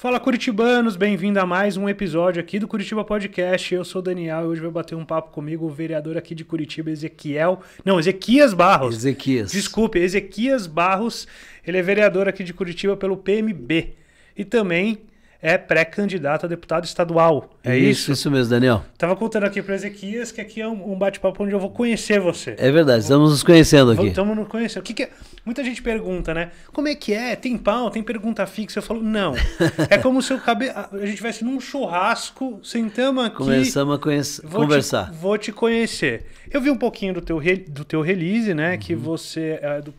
Fala Curitibanos, bem-vindo a mais um episódio aqui do Curitiba Podcast. Eu sou o Daniel e hoje vai bater um papo comigo o vereador aqui de Curitiba, Ezequiel. Não, Ezequias Barros. Ezequias. Desculpe, Ezequias Barros. Ele é vereador aqui de Curitiba pelo PMB. E também é pré-candidato a deputado estadual. É isso? Isso, isso mesmo, Daniel. Estava contando aqui para Ezequias que aqui é um, um bate-papo onde eu vou conhecer você. É verdade, estamos nos conhecendo aqui. Estamos nos conhecendo. O que, que é? Muita gente pergunta, né? Como é que é? Tem pau? Tem pergunta fixa? Eu falo, não. é como se eu cabe... a gente estivesse num churrasco, sentamos aqui. Começamos a conhece... vou conversar. Te, vou te conhecer. Eu vi um pouquinho do teu, re... do teu release, né? Uhum. Que você é, do...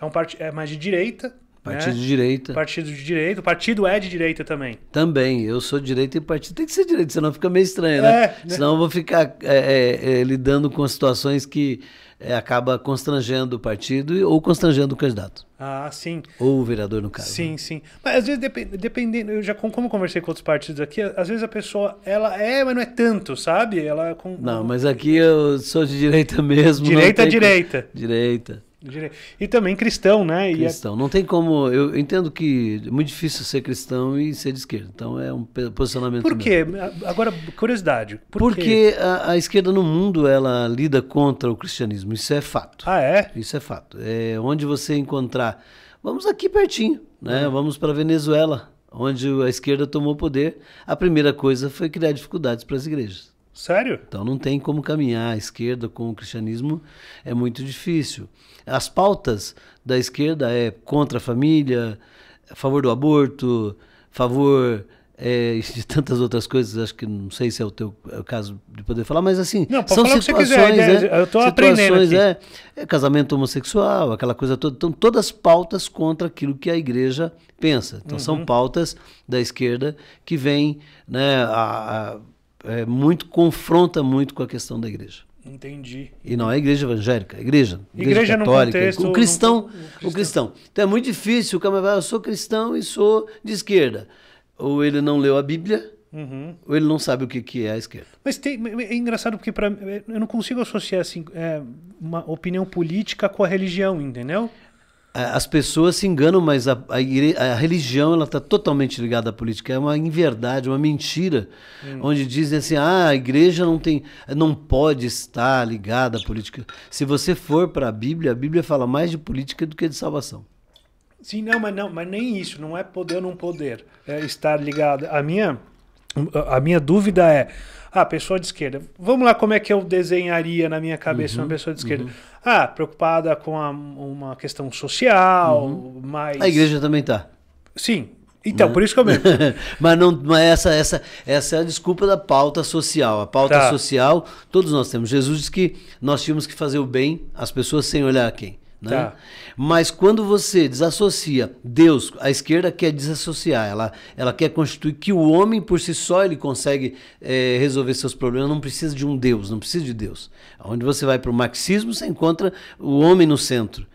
é, um part... é mais de direita. Partido né? de direita. Partido de direita. O partido é de direita também. Também. Eu sou de direita e partido tem que ser direita, senão fica meio estranho, né? É, né? senão eu vou ficar é, é, é lidando com situações que é, acaba constrangendo o partido ou constrangendo o candidato. Ah, sim. Ou o vereador, no caso. Sim, né? sim. Mas às vezes, dependendo, eu já como conversei com outros partidos aqui, às vezes a pessoa, ela é, mas não é tanto, sabe? Ela é com... Não, mas aqui eu sou de direita mesmo. Direita, direita. Direita. E também cristão, né? É cristão. É... Não tem como. Eu entendo que é muito difícil ser cristão e ser de esquerda. Então é um posicionamento. Por quê? Mesmo. Agora, curiosidade. Por Porque a, a, esquerda no mundo ela lida contra o cristianismo. Isso é fato. Ah, é? Isso é fato. É onde você encontrar. Vamos aqui pertinho, né? Uhum. Vamos para Venezuela, onde a esquerda tomou poder. A primeira coisa foi criar dificuldades para as igrejas. Sério? Então não tem como caminhar a esquerda com o cristianismo, é muito difícil. As pautas da esquerda é contra a família, a favor do aborto, favor é, de tantas outras coisas, acho que não sei se é o teu é o caso de poder falar, mas assim, não, são situações, quiser, é, né? né? eu tô situações é, é, casamento homossexual, aquela coisa toda, então todas pautas contra aquilo que a igreja pensa. Então uhum. são pautas da esquerda que vêm, né, a, a é, muito confronta muito com a questão da igreja. Entendi. E não é igreja evangélica, é igreja. Igreja, igreja católica. Contexto, o, cristão, no, no cristão, o cristão. Então é muito difícil o camarada, ah, eu sou cristão e sou de esquerda. Ou ele não leu a Bíblia, uhum. ou ele não sabe o que, que é a esquerda. Mas tem, é, é engraçado porque pra, é, eu não consigo associar assim, é, uma opinião política com a religião, entendeu? as pessoas se enganam, mas a, a, a religião ela está totalmente ligada à política. É uma inverdade, uma mentira, hum. onde dizem assim: ah, a igreja não tem, não pode estar ligada à política. Se você for para a Bíblia, a Bíblia fala mais de política do que de salvação. Sim, não, mas não, mas nem isso. Não é poder ou não poder é estar ligado. A minha, a minha dúvida é ah, pessoa de esquerda. Vamos lá, como é que eu desenharia na minha cabeça uhum, uma pessoa de uhum. esquerda? Uhum. Ah, preocupada com a, uma questão social, uhum. A igreja também tá. Sim. Então, né? por isso que eu mesmo. mas não, mas essa, essa, essa é a desculpa da pauta social. A pauta tá. social, todos nós temos. Jesus disse que nós tínhamos que fazer o bem às pessoas sem olhar a quem. Né? Tá. Mas quando você desassocia Deus, a esquerda quer desassociar, ela, ela quer constituir que o homem por si só ele consegue é, resolver seus problemas, não precisa de um Deus, não precisa de Deus. Onde você vai para o marxismo, você encontra o homem no centro.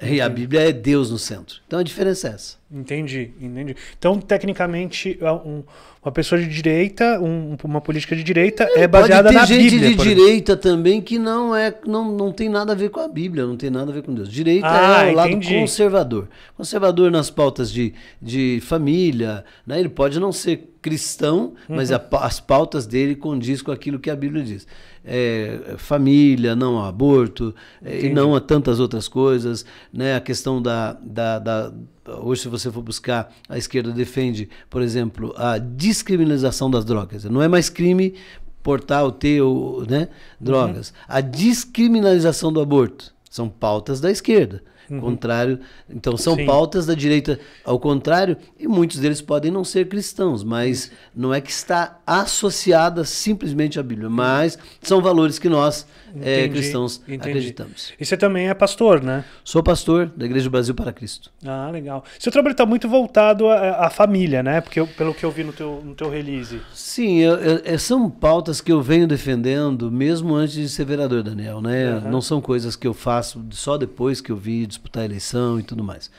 E a Bíblia é Deus no centro. Então a diferença é essa. Entendi, entendi. Então, tecnicamente, é um, uma pessoa de direita, um, uma política de direita é, é baseada na Bíblia. Pode ter gente de direita também que não é, não, não tem nada a ver com a Bíblia, não tem nada a ver com Deus. Direita é ah, é o lado entendi. conservador. Conservador nas pautas de, de família, né? Ele pode não ser cristão, mas uhum. a, as pautas dele condiz com aquilo que a Bíblia diz. É, família, não aborto, é, e não a tantas outras coisas, né? A questão da, da, da hoje se você for buscar, a esquerda defende, por exemplo, a descriminalização das drogas. Não é mais crime portar ou ter ou, né, drogas. Uhum. A descriminalização do aborto. São pautas da esquerda uhum. contrário. Então, são Sim. pautas da direita ao contrário, e muitos deles podem não ser cristãos, mas não é que está associada simplesmente à Bíblia, mas são valores que nós, é, cristãos, entendi. acreditamos. E você também é pastor, né? Sou pastor da Igreja do Brasil para Cristo. Ah, legal. Seu trabalho está muito voltado à, à, família, né? Porque eu, pelo que eu vi no teu, no teu release. Sim, eu, eu, é, são pautas que eu venho defendendo mesmo antes de ser vereador, Daniel, né? Uhum. Não são coisas que eu faço só depois que eu vi disputar a eleição e tudo mais.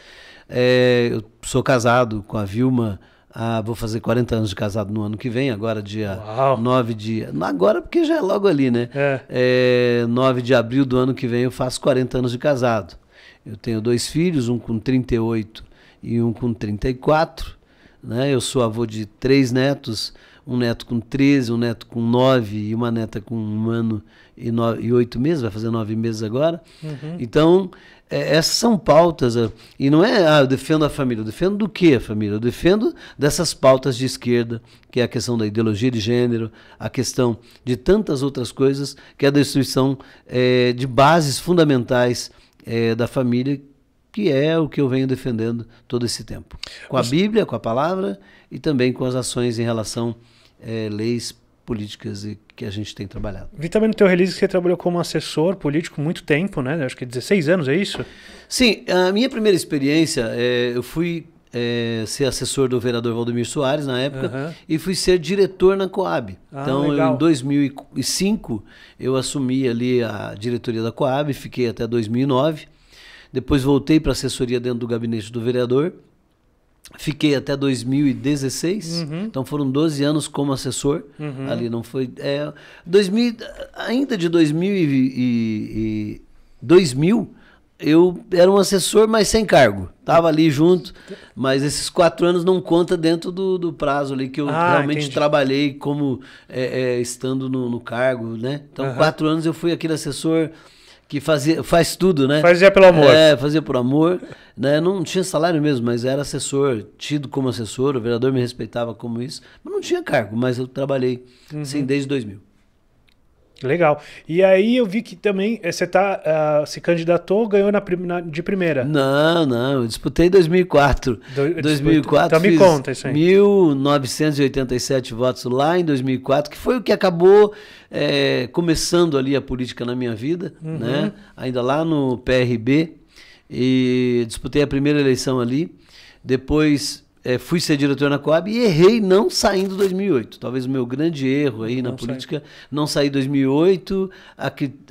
É, eu sou casado com a Vilma. Ah, vou fazer 40 anos de casado no ano que vem, agora dia Uau. 9 de. Agora porque já é logo ali, né? É. É, 9 de abril do ano que vem eu faço 40 anos de casado. Eu tenho dois filhos, um com 38 e um com 34. Né? Eu sou avô de três netos, um neto com 13, um neto com 9 e uma neta com um ano e, nove e oito meses, vai fazer nove meses agora. Uhum. Então, é, essas são pautas. É, e não é, ah, eu defendo a família. Eu defendo do que a família? Eu defendo dessas pautas de esquerda, que é a questão da ideologia de gênero, a questão de tantas outras coisas, que é a destruição é, de bases fundamentais é, da família, que é o que eu venho defendendo todo esse tempo. Com a Bíblia, com a palavra e também com as ações em relação é, leis políticas que a gente tem trabalhado. Vi também no teu release que você trabalhou como assessor político muito tempo, né? Acho que 16 anos, é isso? Sim, a minha primeira experiência, é, eu fui é, ser assessor do vereador Valdemir Soares na época uhum. e fui ser diretor na Coab. Ah, então, em 2005, eu assumi ali a diretoria da Coab, fiquei até 2009. Depois voltei para assessoria dentro do gabinete do vereador. Fiquei até 2016, uhum. então foram 12 anos como assessor. Uhum. Ali não foi. É, 2000, ainda de 2000, e, e, e 2000, eu era um assessor, mas sem cargo. Tava ali junto, mas esses quatro anos não conta dentro do, do prazo ali que eu ah, realmente entendi. trabalhei como é, é, estando no, no, cargo, né? Então, uhum. quatro anos eu fui aquele assessor que fazia, faz tudo, né? Fazia pelo amor. É, fazia por amor. né? Não tinha salário mesmo, mas era assessor, tido como assessor, o vereador me respeitava como isso. Mas não tinha cargo, mas eu trabalhei, uhum. sim, desde 2000. Legal. E aí eu vi que também eh, você tá, uh, se candidatou, ganhou na, na, de primeira. Não, não, eu disputei em 2004. Do, 2004 então me conta isso aí. 1987 votos lá em 2004, que foi o que acabou é, começando ali a política na minha vida, uhum. né? Ainda lá no PRB e disputei a primeira eleição ali. Depois é, fui ser diretor na Coab e errei não saindo 2008. Talvez o meu grande erro aí não na política, não saí 2008,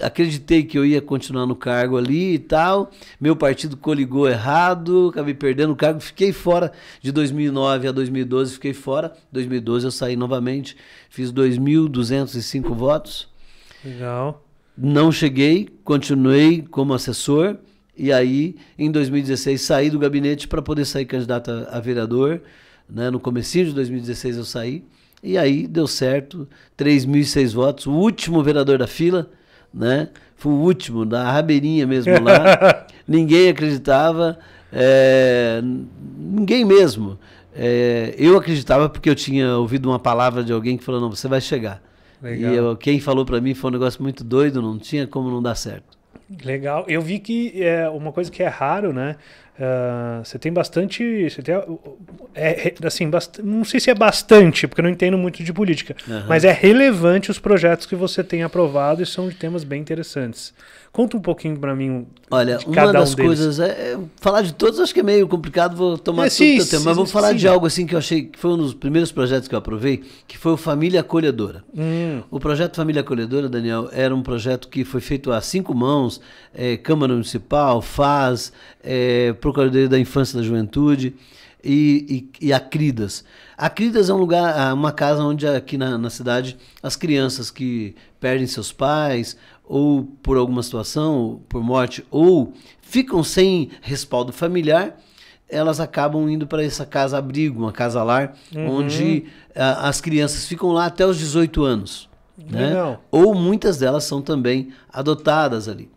acreditei que eu ia continuar no cargo ali e tal. Meu partido coligou errado, acabei perdendo o cargo, fiquei fora de 2009 a 2012, fiquei fora. 2012 eu saí novamente, fiz 2.205 votos. Legal. Não cheguei, continuei como assessor e aí, em 2016, saí do gabinete para poder sair candidata a vereador. Né? No comecinho de 2016 eu saí. E aí deu certo, 3.006 votos, o último vereador da fila, né? Foi o último, da rabeirinha mesmo lá. ninguém acreditava, é, ninguém mesmo. É, eu acreditava porque eu tinha ouvido uma palavra de alguém que falou, não, você vai chegar. Legal. E eu, quem falou para mim foi um negócio muito doido, não tinha como não dar certo. Legal. Eu vi que é uma coisa que é raro, né? Ah, você tem bastante. Você tem, é, assim, bast não sei se é bastante, porque eu não entendo muito de política, uhum. mas é relevante os projetos que você tem aprovado e são de temas bem interessantes. Conta um pouquinho para mim. Olha, uma das um coisas. É, é, falar de todos acho que é meio complicado, vou tomar é, sim, todo o tempo, mas vou sim, falar sim. de algo assim que eu achei que foi um dos primeiros projetos que eu aprovei, que foi o Família Acolhedora. Hum. O projeto Família Acolhedora, Daniel, era um projeto que foi feito a cinco mãos, é, Câmara Municipal, FAS, é, Procuradoria da Infância e da Juventude e, e, e Acridas. Acridas é um lugar, é uma casa onde aqui na, na cidade as crianças que perdem seus pais ou por alguma situação, por morte, ou ficam sem respaldo familiar, elas acabam indo para essa casa abrigo, uma casa lar, uhum. onde a, as crianças ficam lá até os 18 anos. Né? Ou muitas delas são também adotadas ali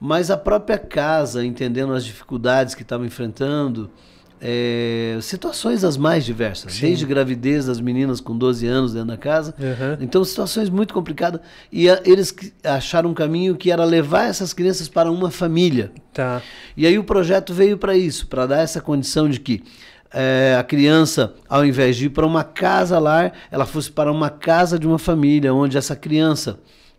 mas a própria casa, entendendo as dificuldades que estava enfrentando, é, situações as mais diversas, Sim. desde gravidez das meninas com 12 anos dentro da casa. Uhum. Então, situações muito complicadas. E a, eles acharam um caminho que era levar essas crianças para uma família. Tá. E aí o projeto veio para isso, para dar essa condição de que é, a criança, ao invés de ir para uma casa lá, ela fosse para uma casa de uma família, onde essa criança.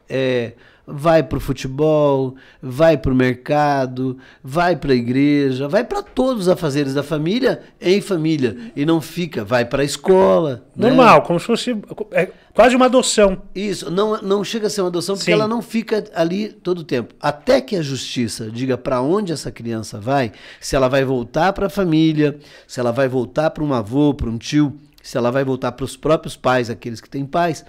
É, vai para o futebol, vai para o mercado, vai para a igreja, vai para todos os afazeres da família em família. E não fica, vai para a escola. Né? Normal, né? como se fosse é quase uma adoção. Isso, não, não chega a ser uma adoção porque Sim. ela não fica ali todo o tempo. Até que a justiça diga para onde essa criança vai, se ela vai voltar para a família, se ela vai voltar para um avô, para um tio, se ela vai voltar para os próprios pais, aqueles que têm pais,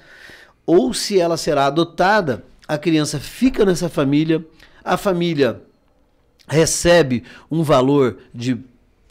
ou se ela será adotada a criança fica nessa família, a família recebe um valor de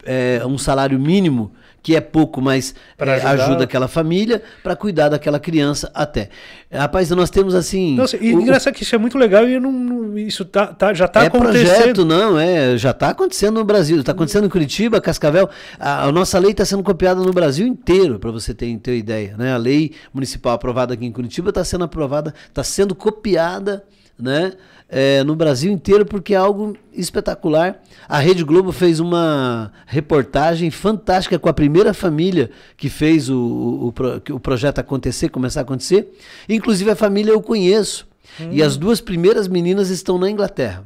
é, um salário mínimo que é pouco, mas é, ajuda aquela família para cuidar daquela criança até. Rapaz, nós temos assim. Nossa, e o, engraçado que isso é muito legal e não, isso tá, tá já está é acontecendo. Projeto, não, é, já está acontecendo no Brasil, está acontecendo em Curitiba, Cascavel. A, a nossa lei está sendo copiada no Brasil inteiro, para você ter, ter ideia. Né? A lei municipal aprovada aqui em Curitiba está sendo aprovada, está sendo copiada, né? é, no Brasil inteiro, porque é algo espetacular. A Rede Globo fez uma reportagem fantástica com a primeira família que fez o, o, o projeto acontecer, começar a acontecer. Inclusive, a família eu conheço. Hum. E as duas primeiras meninas estão na Inglaterra.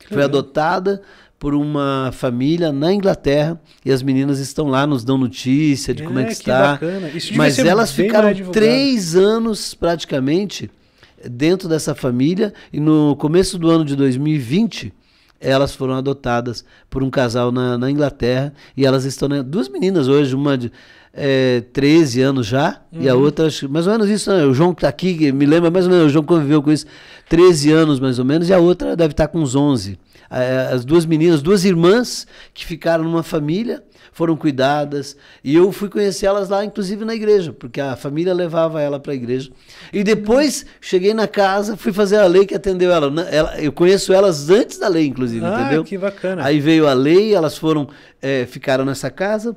Que Foi legal. adotada por uma família na Inglaterra e as meninas estão lá, nos dão notícia de é, como é que, é, que está. Mas elas ficaram três anos praticamente dentro dessa família e no começo do ano de 2020 elas foram adotadas por um casal na, na Inglaterra e elas estão na, né, duas meninas hoje, uma de é, 13 anos já uhum. e a uhum. outra, mais ou menos isso, né? o João que está aqui, me lembra mais ou menos, o João conviveu com isso, 13 anos mais ou menos, e a outra deve estar tá com uns 11. As duas meninas, duas irmãs que ficaram numa família foram cuidadas. E eu fui conhecê-las lá, inclusive na igreja, porque a família levava ela para a igreja. E depois cheguei na casa, fui fazer a lei que atendeu ela. ela eu conheço elas antes da lei, inclusive, ah, entendeu? Que bacana. Aí veio a lei, elas foram, é, ficaram nessa casa.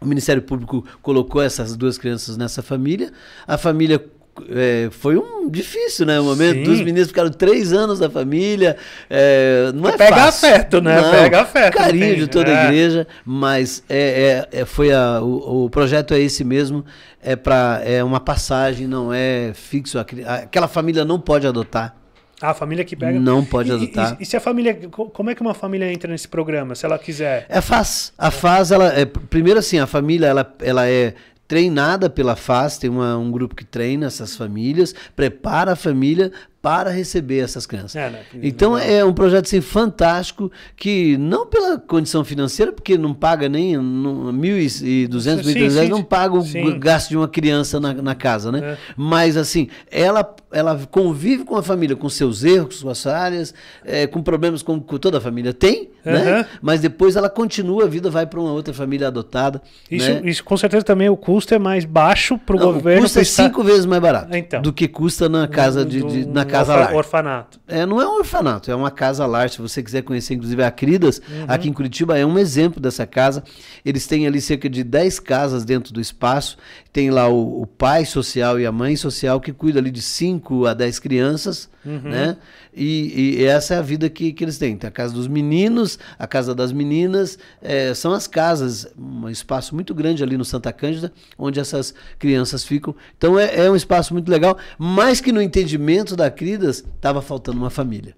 O Ministério Público colocou essas duas crianças nessa família. A família é, foi um difícil, né? O momento Sim. dos meninos ficaram três anos da família. É, não é Pega fácil. afeto, né? Não, Pega afeto. Carinho de toda é. a igreja, mas é, é, é, foi a, o, o, projeto é esse mesmo. É, pra, é uma passagem, não é fixo. Aquela família não pode adotar. A família que pega. Não pode adotar. E, e, e, se a família. Como é que uma família entra nesse programa, se ela quiser? É faz. A faz, ela. É, primeiro, assim, a família ela, ela é treinada pela FAS, tem uma, um grupo que treina essas famílias, prepara a família para receber essas crianças. É, né? Então é um projeto assim, fantástico que não pela condição financeira, porque não paga nem não, 1.200, 1.300 reais, não paga o sim. gasto de uma criança na, na casa, né? É. Mas assim, ela, ela convive com a família, com seus erros, com suas falhas, é, com problemas como toda a família tem, uhum. né? Mas depois ela continua, a vida vai para uma outra família adotada. Isso, né? isso com certeza também o custo é mais baixo para o governo. O custo é cinco estar... vezes mais barato então, do que custa na casa de, de na casa lar. Orfanato. É, não é um orfanato, é uma casa lar. Se você quiser conhecer, inclusive a Cridas, uhum. aqui em Curitiba é um exemplo dessa casa. Eles têm ali cerca de 10 casas dentro do espaço tem lá o, o, pai social e a mãe social que cuida ali de 5 a 10 crianças, uhum. né? E, e, essa é a vida que, que eles têm. Tem a casa dos meninos, a casa das meninas, é, são as casas, um espaço muito grande ali no Santa Cândida, onde essas crianças ficam. Então é, é um espaço muito legal, mas que no entendimento da Cridas estava faltando uma família.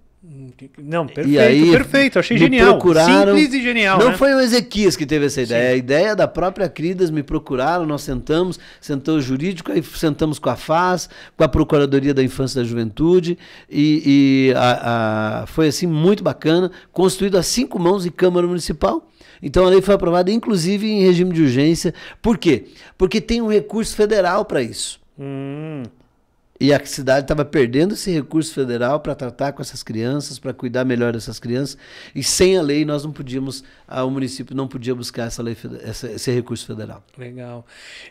Não, perfeito, e aí, perfeito, achei genial. Procuraram, Simples e genial. Não né? foi o Ezequias que teve essa ideia, Sim. a ideia da própria Cridas, me procuraram, nós sentamos, sentou o jurídico, aí sentamos com a FAS, com a Procuradoria da Infância e da Juventude, e, e a, a, foi assim muito bacana, construído a cinco mãos em Câmara Municipal. Então a lei foi aprovada, inclusive, em regime de urgência. Por quê? Porque tem um recurso federal para isso. Hum. E a cidade estava perdendo esse recurso federal para tratar com essas crianças, para cuidar melhor dessas crianças. E sem a lei nós não podíamos, o município não podia buscar essa lei, essa, esse recurso federal. Legal.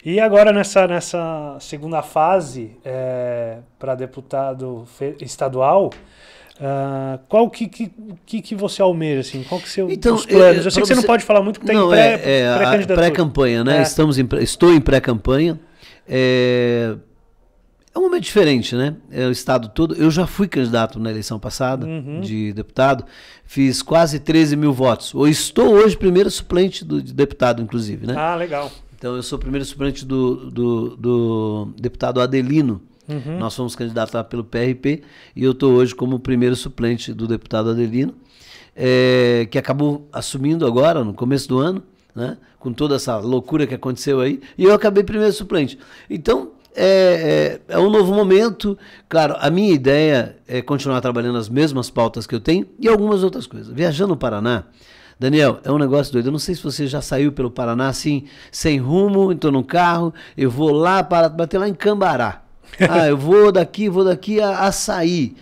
E agora nessa, nessa segunda fase é, para deputado estadual, Uh, qual que, que, que, você almeja, assim? Qual que são então, os planos? Eu, eu sei que você não pode falar muito porque tá não, tem pré candidatura É, pré, é, pré, pré campanha né? É. Estamos em, estou em pré-campanha. É, é um momento diferente, né? É o estado todo. Eu já fui candidato na eleição passada uhum. de deputado, fiz quase 13 mil votos. Ou estou hoje primeiro suplente do, de deputado, inclusive, né? Ah, legal. Então eu sou primeiro suplente do, do, do deputado Adelino. Uhum. Nós fomos candidatos pelo PRP e eu estou hoje como primeiro suplente do deputado Adelino, é, que acabou assumindo agora, no começo do ano, né, com toda essa loucura que aconteceu aí, e eu acabei primeiro suplente. Então, é, é, é, um novo momento. Claro, a minha ideia é continuar trabalhando as mesmas pautas que eu tenho e algumas outras coisas. Viajando no Paraná, Daniel, é um negócio doido. Eu não sei se você já saiu pelo Paraná assim, sem rumo, entrou num carro, eu vou lá para bater lá em Cambará. Ah, eu vou daqui, vou daqui a sair.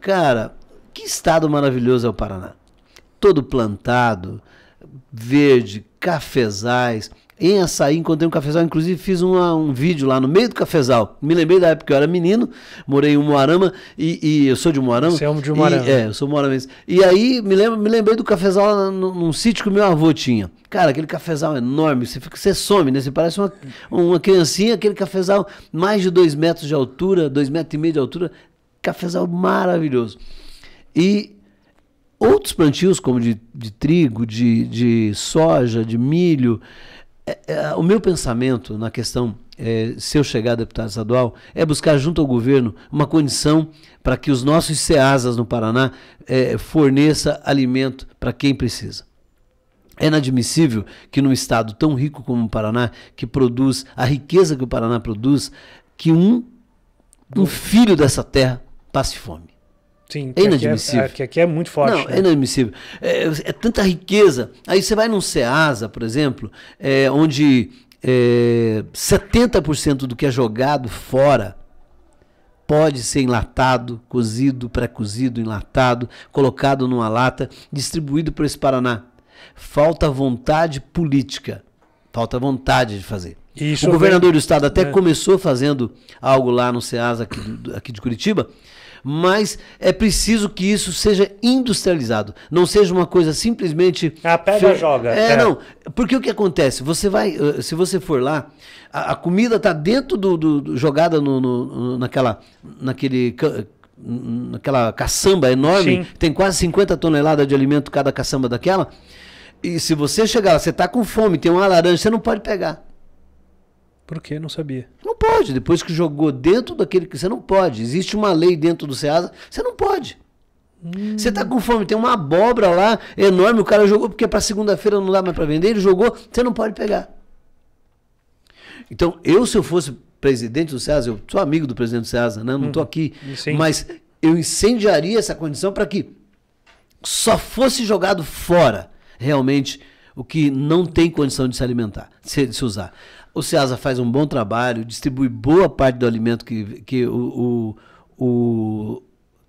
Cara, que estado maravilhoso é o Paraná. Todo plantado, verde, cafezais em açaí, encontrei um cafezal. Inclusive, fiz uma, um vídeo lá no meio do cafezal. Me lembrei da época que eu era menino, morei em Moarama, e, e eu sou de Moarama. Você é de Moarama. é, eu sou moaramense. E aí, me, lembra, me lembrei do cafezal lá num, num sítio que o meu avô tinha. Cara, aquele cafezal enorme, você, fica, você some, né? Você parece uma, uma criancinha, aquele cafezal, mais de dois metros de altura, dois metros e meio de altura. Cafezal maravilhoso. E outros plantios, como de, de trigo, de, de soja, de milho, é, é, o meu pensamento na questão, é, se eu chegar a deputado estadual, é buscar junto ao governo uma condição para que os nossos CEASAs no Paraná é, forneça alimento para quem precisa. É inadmissível que num estado tão rico como o Paraná, que produz a riqueza que o Paraná produz, que um, um filho dessa terra passe fome. Sim, é inadmissível. É, aqui, é, é, muito forte. Não, né? é inadmissível. É, é, tanta riqueza. Aí você vai num CEASA, por exemplo, é, onde 70% é, do que é jogado fora pode ser enlatado, cozido, pré-cozido, enlatado, colocado numa lata, distribuído para esse Paraná. Falta vontade política. Falta vontade de fazer. Isso o governador vem... do estado até né? começou fazendo algo lá no CEASA aqui, aqui de Curitiba, mas é preciso que isso seja industrializado. Não seja uma coisa simplesmente. É ah, pega fe... joga. É, é, não. Porque o que acontece? Você vai. Eh, se você for lá, a, a comida está dentro do. do, do jogada no, no, naquela. naquele naquela caçamba enorme, Sim. tem quase 50 toneladas de alimento cada caçamba daquela. E se você chegar lá, você está com fome, tem uma laranja, você não pode pegar. Por que? Não sabia. Não pode. Depois que jogou dentro daquele que você não pode. Existe uma lei dentro do SEASA, você não pode. Hum. Você tá com fome, tem uma abóbora lá enorme, o cara jogou porque para segunda-feira não dá mais para vender, ele jogou, você não pode pegar. Então, eu se eu fosse presidente do SEASA, eu sou amigo do presidente do SEASA, né? não estou uhum. aqui, Sim. mas eu incendiaria essa condição para que só fosse jogado fora realmente o que não tem condição de se alimentar, de se, de se usar. O SEASA faz um bom trabalho, distribui boa parte do alimento que, que o, o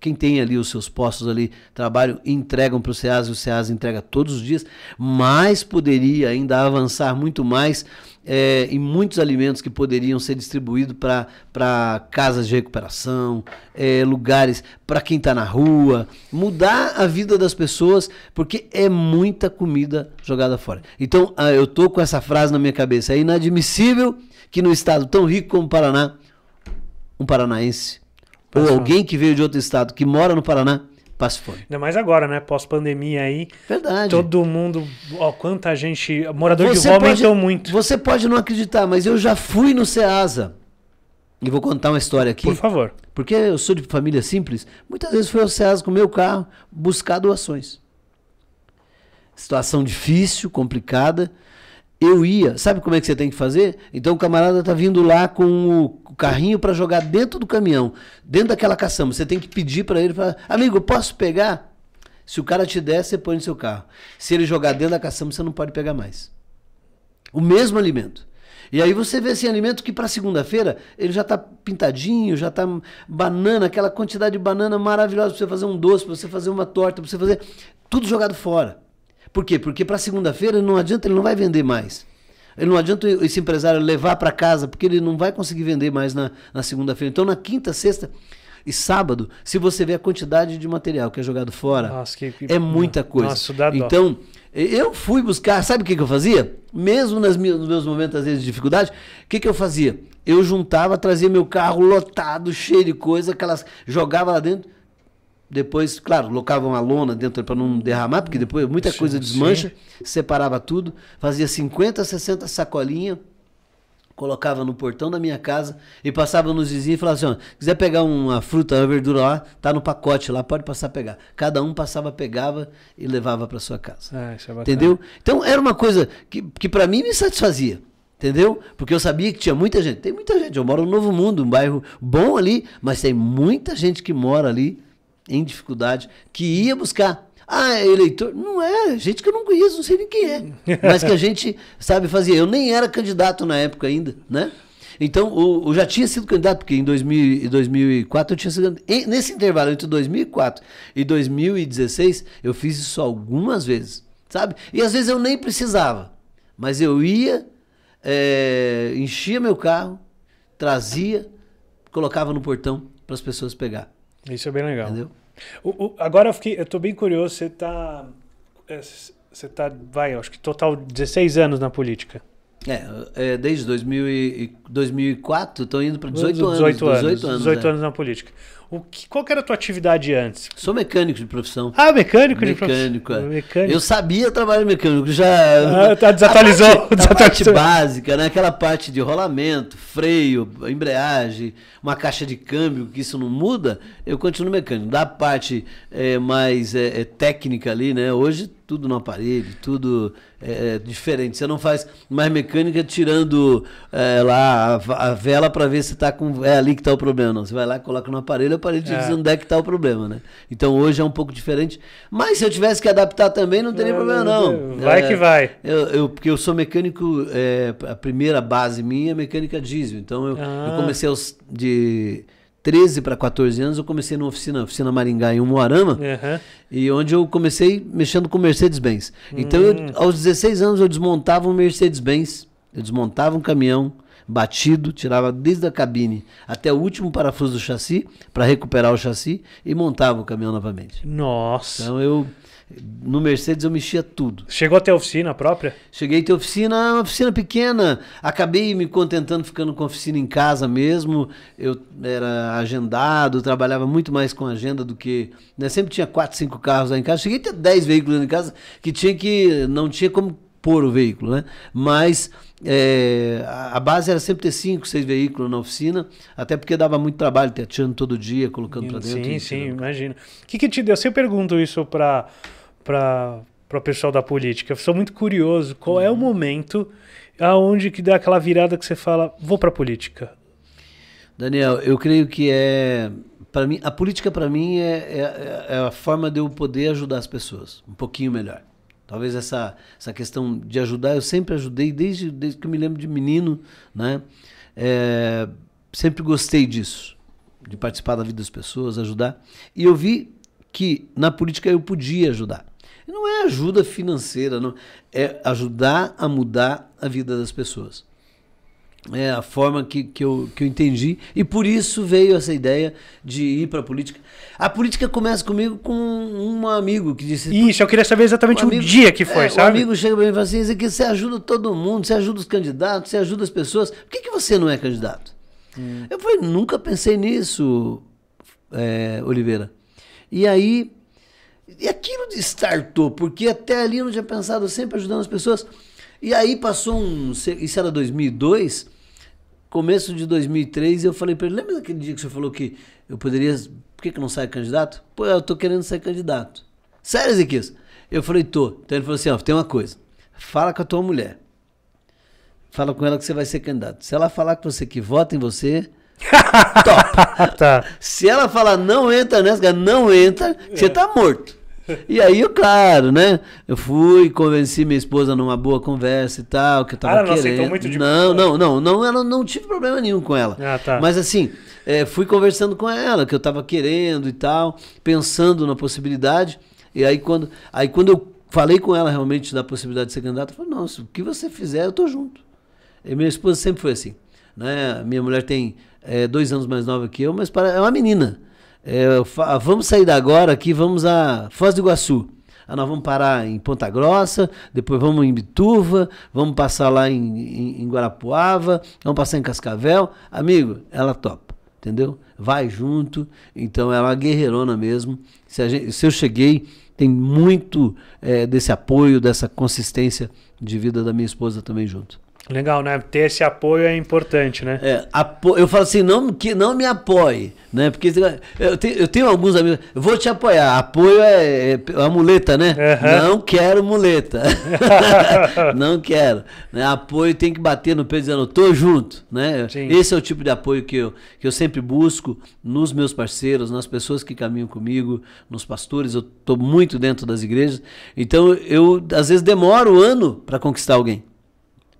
quem tem ali os seus postos ali, trabalho, entregam para o SEAS, o SEAS entrega todos os dias, mas poderia ainda avançar muito mais é, em muitos alimentos que poderiam ser distribuídos para casas de recuperação, é, lugares para quem está na rua, mudar a vida das pessoas, porque é muita comida jogada fora. Então, ah, eu tô com essa frase na minha cabeça, é inadmissível que no estado tão rico como o Paraná, um paranaense ou alguém que veio de outro estado que mora no Paraná, passe fome. Ainda mais agora, né? Pós-pandemia aí. Verdade. Todo mundo. Ó, quanta gente. Morador você de rua pode, aumentou muito. Você pode não acreditar, mas eu já fui no Ceasa. E vou contar uma história aqui. Por favor. Porque eu sou de família simples. Muitas vezes fui ao Ceasa com meu carro buscar doações. Situação difícil, complicada eu ia. Sabe como é que você tem que fazer? Então o camarada tá vindo lá com o carrinho para jogar dentro do caminhão, dentro daquela caçamba. Você tem que pedir para ele, falar, amigo, posso pegar? Se o cara te der, você põe no seu carro. Se ele jogar dentro da caçamba, você não pode pegar mais. O mesmo alimento. E aí você vê esse alimento que para segunda-feira ele já está pintadinho, já está banana, aquela quantidade de banana maravilhosa para você fazer um doce, para você fazer uma torta, para você fazer tudo jogado fora. Por quê? Porque para segunda-feira não adianta, ele não vai vender mais. Ele não adianta esse empresário levar para casa, porque ele não vai conseguir vender mais na, na segunda-feira. Então, na quinta, sexta e sábado, se você vê a quantidade de material que é jogado fora, Nossa, que, é muita coisa. Nossa, então, eu fui buscar, sabe o que, que eu fazia? Mesmo nas minhas, nos meus momentos, às vezes, de dificuldade, o que, que eu fazia? Eu juntava, trazia meu carro lotado, cheio de coisa, elas jogava lá dentro depois, claro, colocavam uma lona dentro para não derramar, porque depois muita sim, coisa desmancha. Sim. Separava tudo, fazia 50, 60 sacolinhas, colocava no portão da minha casa e passava nos vizinhos e falava assim: ó, quiser pegar uma fruta, uma verdura lá, tá no pacote lá, pode passar a pegar. Cada um passava, pegava e levava para sua casa. é, é entendeu? Então era uma coisa que, que para mim me satisfazia. Entendeu? Porque eu sabia que tinha muita gente. Tem muita gente. Eu moro no Novo Mundo, um bairro bom ali, mas tem muita gente que mora ali em dificuldade, que ia buscar. Ah, é eleitor. Não é, gente que eu não conheço, não sei nem quem é. Mas que a gente sabe fazer. Eu nem era candidato na época ainda, né? Então, eu, já tinha sido candidato, porque em 2000, 2004 eu tinha sido Nesse intervalo entre 2004 e 2016, eu fiz isso algumas vezes, sabe? E às vezes eu nem precisava, mas eu ia, é, enchia meu carro, trazia, colocava no portão para as pessoas pegar. Isso é bem legal. Entendeu? O, o, agora eu fiquei, eu tô bem curioso, você tá é, você tá, vai, acho que total 16 anos na política. É, é desde 2000 e, 2004, tô indo para 18, 18, anos. 18 anos, 18 anos, 18 é. anos na política. O que, qual era a tua atividade antes? Sou mecânico de profissão. Ah, mecânico, mecânico de profissão. É. Mecânico. Eu sabia trabalhar mecânico, já. Ah, tá desatualizou. A parte, desatualizou. A parte básica, né? Aquela parte de rolamento, freio, embreagem, uma caixa de câmbio, que isso não muda, eu continuo mecânico. Da parte é, mais é, técnica ali, né? Hoje tudo no aparelho, tudo é, diferente. Você não faz mais mecânica tirando é, lá a, a vela para ver se tá com. É ali que tá o problema, não. Você vai lá, coloca no aparelho eu parei de é. dizer onde é que tá o problema, né? Então hoje é um pouco diferente. Mas se eu tivesse que adaptar também, não teria é, problema, não. Vai é, que vai. Eu, eu, porque eu sou mecânico, é, a primeira base minha é mecânica diesel. Então eu, ah. eu comecei aos, de 13 para 14 anos, eu comecei numa oficina, oficina Maringá, em Umuarama, uhum. e onde eu comecei mexendo com Mercedes-Benz. Então, hum. eu, aos 16 anos, eu desmontava um Mercedes-Benz, eu desmontava um caminhão, batido, tirava desde a cabine até o último parafuso do chassi para recuperar o chassi e montava o caminhão novamente. Nossa. Então eu no Mercedes eu mexia tudo. Chegou até a oficina própria? Cheguei a ter oficina, uma oficina pequena. Acabei me contentando ficando com oficina em casa mesmo. Eu era agendado, trabalhava muito mais com agenda do que. Né? Sempre tinha quatro, cinco carros lá em casa. Cheguei a ter dez veículos em casa que tinha que. não tinha como pôr o veículo, né? Mas é, a base era sempre ter cinco, seis veículos na oficina, até porque dava muito trabalho, ter atirando todo dia, colocando para dentro. Sim, sim, imagina O que, que te deu? se Eu pergunto isso para o pessoal da política. Eu sou muito curioso. Qual é o uhum. momento aonde que dá aquela virada que você fala, vou para política? Daniel, eu creio que é para mim a política para mim é, é, é a forma de eu poder ajudar as pessoas um pouquinho melhor. Talvez essa, essa questão de ajudar, eu sempre ajudei desde, desde que eu me lembro de menino, né? É, sempre gostei disso, de participar da vida das pessoas, ajudar. E eu vi que na política eu podia ajudar. não é ajuda financeira, não. é ajudar a mudar a vida das pessoas é a forma que, que, eu, que eu entendi. E por isso veio essa ideia de ir para a política. A política começa comigo com um amigo que disse. Isso, eu queria saber exatamente um amigo, o dia que é, foi, é, sabe? Um amigo chega para mim e fala assim: você ajuda todo mundo, você ajuda os candidatos, você ajuda as pessoas. Por que, que você não é candidato? Hum. Eu falei: Nunca pensei nisso, é, Oliveira. E aí. E aquilo de startou, porque até ali eu não tinha pensado sempre ajudando as pessoas. E aí passou um. Isso era 2002 começo de 2003, eu falei para ele: lembra daquele dia que você falou que eu poderia. Por que, que não sai candidato? Pô, eu tô querendo ser candidato. Sério, Ezequias? Eu falei: tô. Então ele falou assim: ó, tem uma coisa. Fala com a tua mulher. Fala com ela que você vai ser candidato. Se ela falar com você que vota em você, tá. top. tá. Se ela falar não entra nessa, não entra, é. você tá morto. E aí, eu, claro, né? Eu fui, convenci minha esposa numa boa conversa e tal, que eu tava ah, ela não querendo. Muito de... Não, não, não, não, ela não tive problema nenhum com ela. Ah, tá. Mas assim, é, fui conversando com ela, que eu tava querendo e tal, pensando na possibilidade. E aí quando, aí quando eu falei com ela realmente da possibilidade de ser candidata, eu falei, nossa, o que você fizer, eu tô junto. E minha esposa sempre foi assim. Né? Minha mulher tem é, dois anos mais nova que eu, mas para, é uma menina é, vamos sair da agora aqui, vamos a Foz do Iguaçu. Ah, nós vamos parar em Ponta Grossa, depois vamos em Bituva, vamos passar lá em, em, em Guarapuava, vamos passar em Cascavel. Amigo, ela topa, entendeu? Vai junto, então ela é uma guerreirona mesmo. Se, gente, se eu cheguei, tem muito é, desse apoio, dessa consistência de vida da minha esposa também junto. Legal, né? Ter esse apoio é importante, né? É, apo... Eu falo assim, não, que não me apoie, né? Porque eu tenho, eu tenho alguns amigos, eu vou te apoiar, apoio é, é a muleta, né? Uhum. Não quero muleta. não quero. Né? Apoio tem que bater no peito dizendo, tô junto, né? Sim. Esse é o tipo de apoio que eu, que eu sempre busco nos meus parceiros, nas pessoas que caminham comigo, nos pastores, eu tô muito dentro das igrejas. Então eu, às vezes, demoro um ano para conquistar alguém.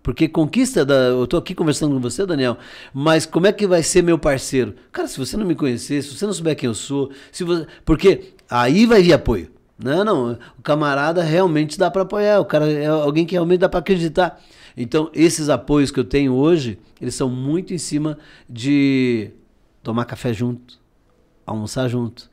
Porque conquista, da, eu estou aqui conversando com você, Daniel, mas como é que vai ser meu parceiro? Cara, se você não me conhecer, se você não souber quem eu sou, se você, porque aí vai vir apoio. Não, não, o camarada realmente dá para apoiar, o cara é alguém que realmente dá para acreditar. Então, esses apoios que eu tenho hoje, eles são muito em cima de tomar café junto, almoçar junto.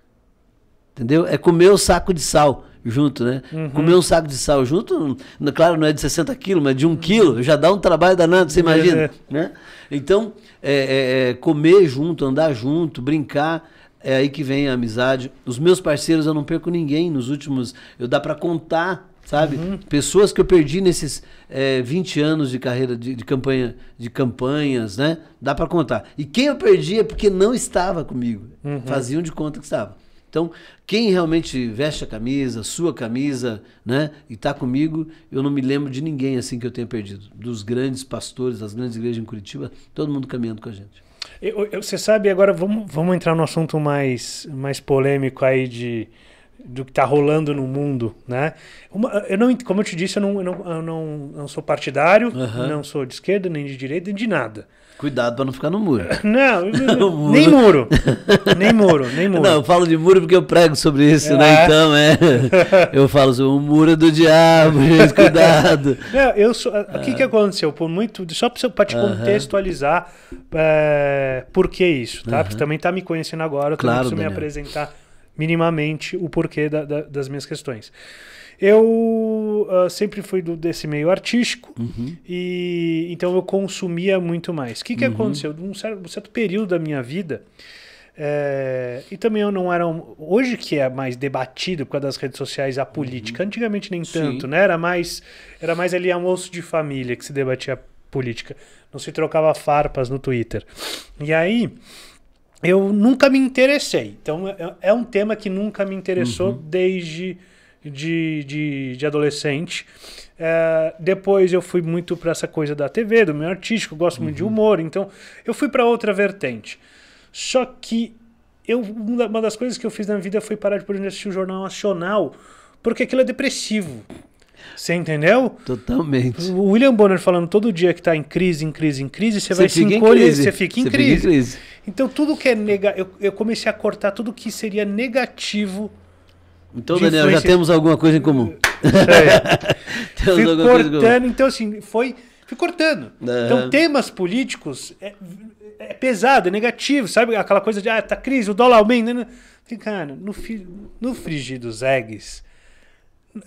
Entendeu? É comer o saco de sal junto, né? Uhum. Comer um saco de sal junto, claro, não é de 60 quilos, mas de um uhum. quilo, já dá um trabalho danado, você é. imagina, é. né? Então, é, é, é, comer junto, andar junto, brincar, é aí que vem a amizade. Os meus parceiros, eu não perco ninguém nos últimos... Eu dá para contar, sabe? Uhum. Pessoas que eu perdi nesses é, 20 anos de carreira, de, de campanha, de campanhas, né? Dá para contar. E quem eu perdi é porque não estava comigo. Uhum. Faziam de conta que estava. Então, quem realmente veste a camisa, sua camisa, né, e está comigo, eu não me lembro de ninguém assim que eu tenha perdido. Dos grandes pastores, das grandes igrejas em Curitiba, todo mundo caminhando com a gente. Eu, eu, você sabe, agora vamos, vamos entrar no assunto mais, mais polêmico aí de do que está rolando no mundo, né? Uma, eu não, como eu te disse, eu não, eu não, eu não, não, sou partidário, uhum. não sou de esquerda nem de direita nem de nada. Cuidado pra não ficar no muro. Não, muro. nem muro. Nem muro, nem muro. Não, eu falo de muro porque eu prego sobre isso, né? é. né? Então, é. Eu falo sobre o muro do diabo, gente, cuidado. Não, eu sou, O que, que é. aconteceu? Por muito, só pra te contextualizar é, por que isso, tá? Uhum. Porque também tá me conhecendo agora, eu claro, preciso Daniel. me apresentar minimamente o porquê da, da, das minhas questões. Eu uh, sempre fui do, desse meio artístico uhum. e então eu consumia muito mais. O que, que uhum. aconteceu? Num certo, um certo período da minha vida, é, e também eu não era. Um, hoje que é mais debatido por causa das redes sociais a política. Uhum. Antigamente nem Sim. tanto, né? Era mais, era mais ali almoço de família que se debatia a política. Não se trocava farpas no Twitter. E aí. Eu nunca me interessei. Então é, é um tema que nunca me interessou uhum. desde de, de, de adolescente. É, depois eu fui muito para essa coisa da TV, do meio artístico, gosto uhum. muito de uhum. humor, então eu fui para outra vertente. Só que eu, uma das coisas que eu fiz na vida foi parar de poder assistir o Jornal Nacional, porque aquilo é depressivo. Você entendeu? Totalmente. O William Bonner falando todo dia que está em crise, em crise, em crise, você, vai se encolher e você fica em, crise. Então tudo que é negativo, eu, eu comecei a cortar tudo que seria negativo então, Daniel, influência... já temos alguma coisa em comum. É. fui cortando, então assim, foi. Fui cortando. Uhum. Então, temas políticos é, é, pesado, é negativo, sabe? Aquela coisa de, ah, tá crise, o dólar aumenta. Né? Assim, cara, no, fi, no frigir dos eggs,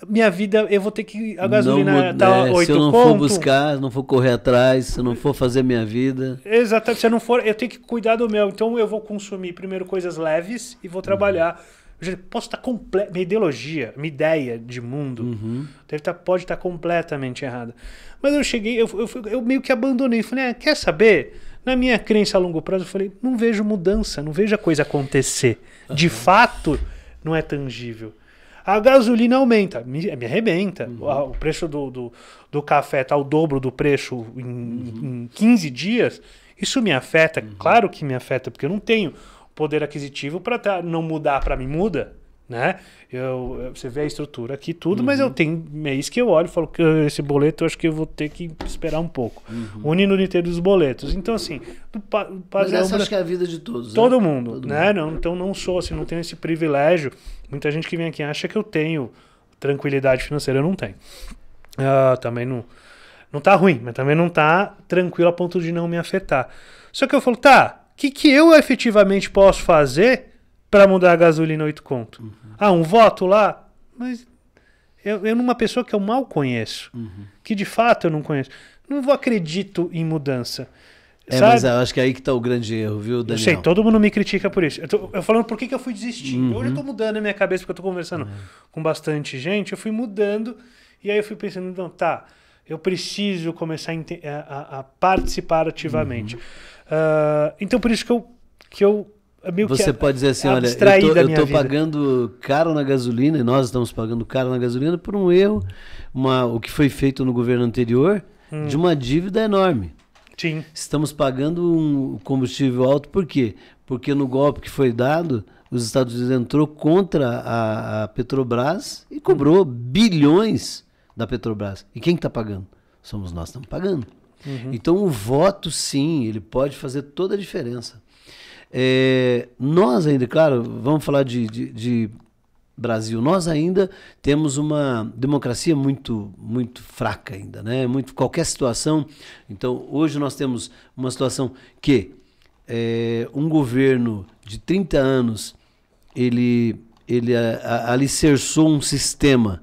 minha vida, eu vou ter que. A gasolina tá é, 8 Se eu não ponto. for buscar, não for correr atrás, se eu não for fazer minha vida. Exatamente, se eu não for, eu tenho que cuidar do meu. Então eu vou consumir primeiro coisas leves e vou uhum. trabalhar. Uhum eu posso estar completa. Minha ideologia, minha ideia de mundo uhum. deve estar tá, pode estar completamente errada. Mas eu cheguei, eu, eu, eu meio que abandonei. Falei, ah, quer saber? Na minha crença a longo prazo, eu falei, não vejo mudança, não vejo a coisa acontecer. Uhum. De fato, não é tangível. A gasolina aumenta, me, me arrebenta. Uhum. O preço do, do, do café está o dobro do preço em, uhum. em 15 dias. Isso me afeta, uhum. claro que me afeta, porque eu não tenho poder aquisitivo para tá, não mudar para mim. Muda, né? Eu, você vê a estrutura aqui tudo, uhum. mas eu uhum. tenho mês que eu olho e falo que ah, esse boleto eu acho que eu vou ter que esperar um pouco. Uhum. Unindo inteiro dos boletos. Então, assim, do pa, padrão, mas essa acho que é a vida de todos. Né? Todo né? mundo, todo né? Mundo. Não, então não sou assim, não tenho esse privilégio. Muita gente que vem aqui acha que eu tenho tranquilidade financeira, eu não tenho. Uh, também não, não tá ruim, mas também não tá tranquilo a ponto de não me afetar. Só que eu falo, tá, o que, que eu efetivamente posso fazer para mudar a gasolina 8 conto? Uhum. Ah, um voto lá? Mas eu, eu numa pessoa que eu mal conheço, uhum. que de fato eu não conheço, não vou acredito em mudança. É, sabe? mas é, eu acho que é aí que tá o grande erro, viu, Daniel? Eu sei, todo mundo me critica por isso. Eu, tô, eu falando por que, que eu fui desistir. Uhum. Hoje eu tô mudando a minha cabeça, porque eu tô conversando uhum. com bastante gente, eu fui mudando, e aí eu fui pensando, não, tá, eu preciso começar a, a, a participar ativamente. Uhum. Uh, então por isso que eu, que eu meio Você que pode dizer assim, olha, eu estou pagando caro na gasolina, e nós estamos pagando caro na gasolina por um erro, uma, o que foi feito no governo anterior, hum. de uma dívida enorme. Sim. Estamos pagando um combustível alto por quê? Porque no golpe que foi dado, os Estados Unidos entrou contra a, a Petrobras e cobrou hum. bilhões da Petrobras. E quem está pagando? Somos nós que estamos pagando. Uhum. Então, o voto, sim, ele pode fazer toda a diferença. É, nós ainda, claro, vamos falar de, de, de Brasil. Nós ainda temos uma democracia muito muito fraca ainda, né? Muito qualquer situação. Então hoje nós temos uma situação que é, um governo de 30 anos ele ele a, a, alicerçou um sistema,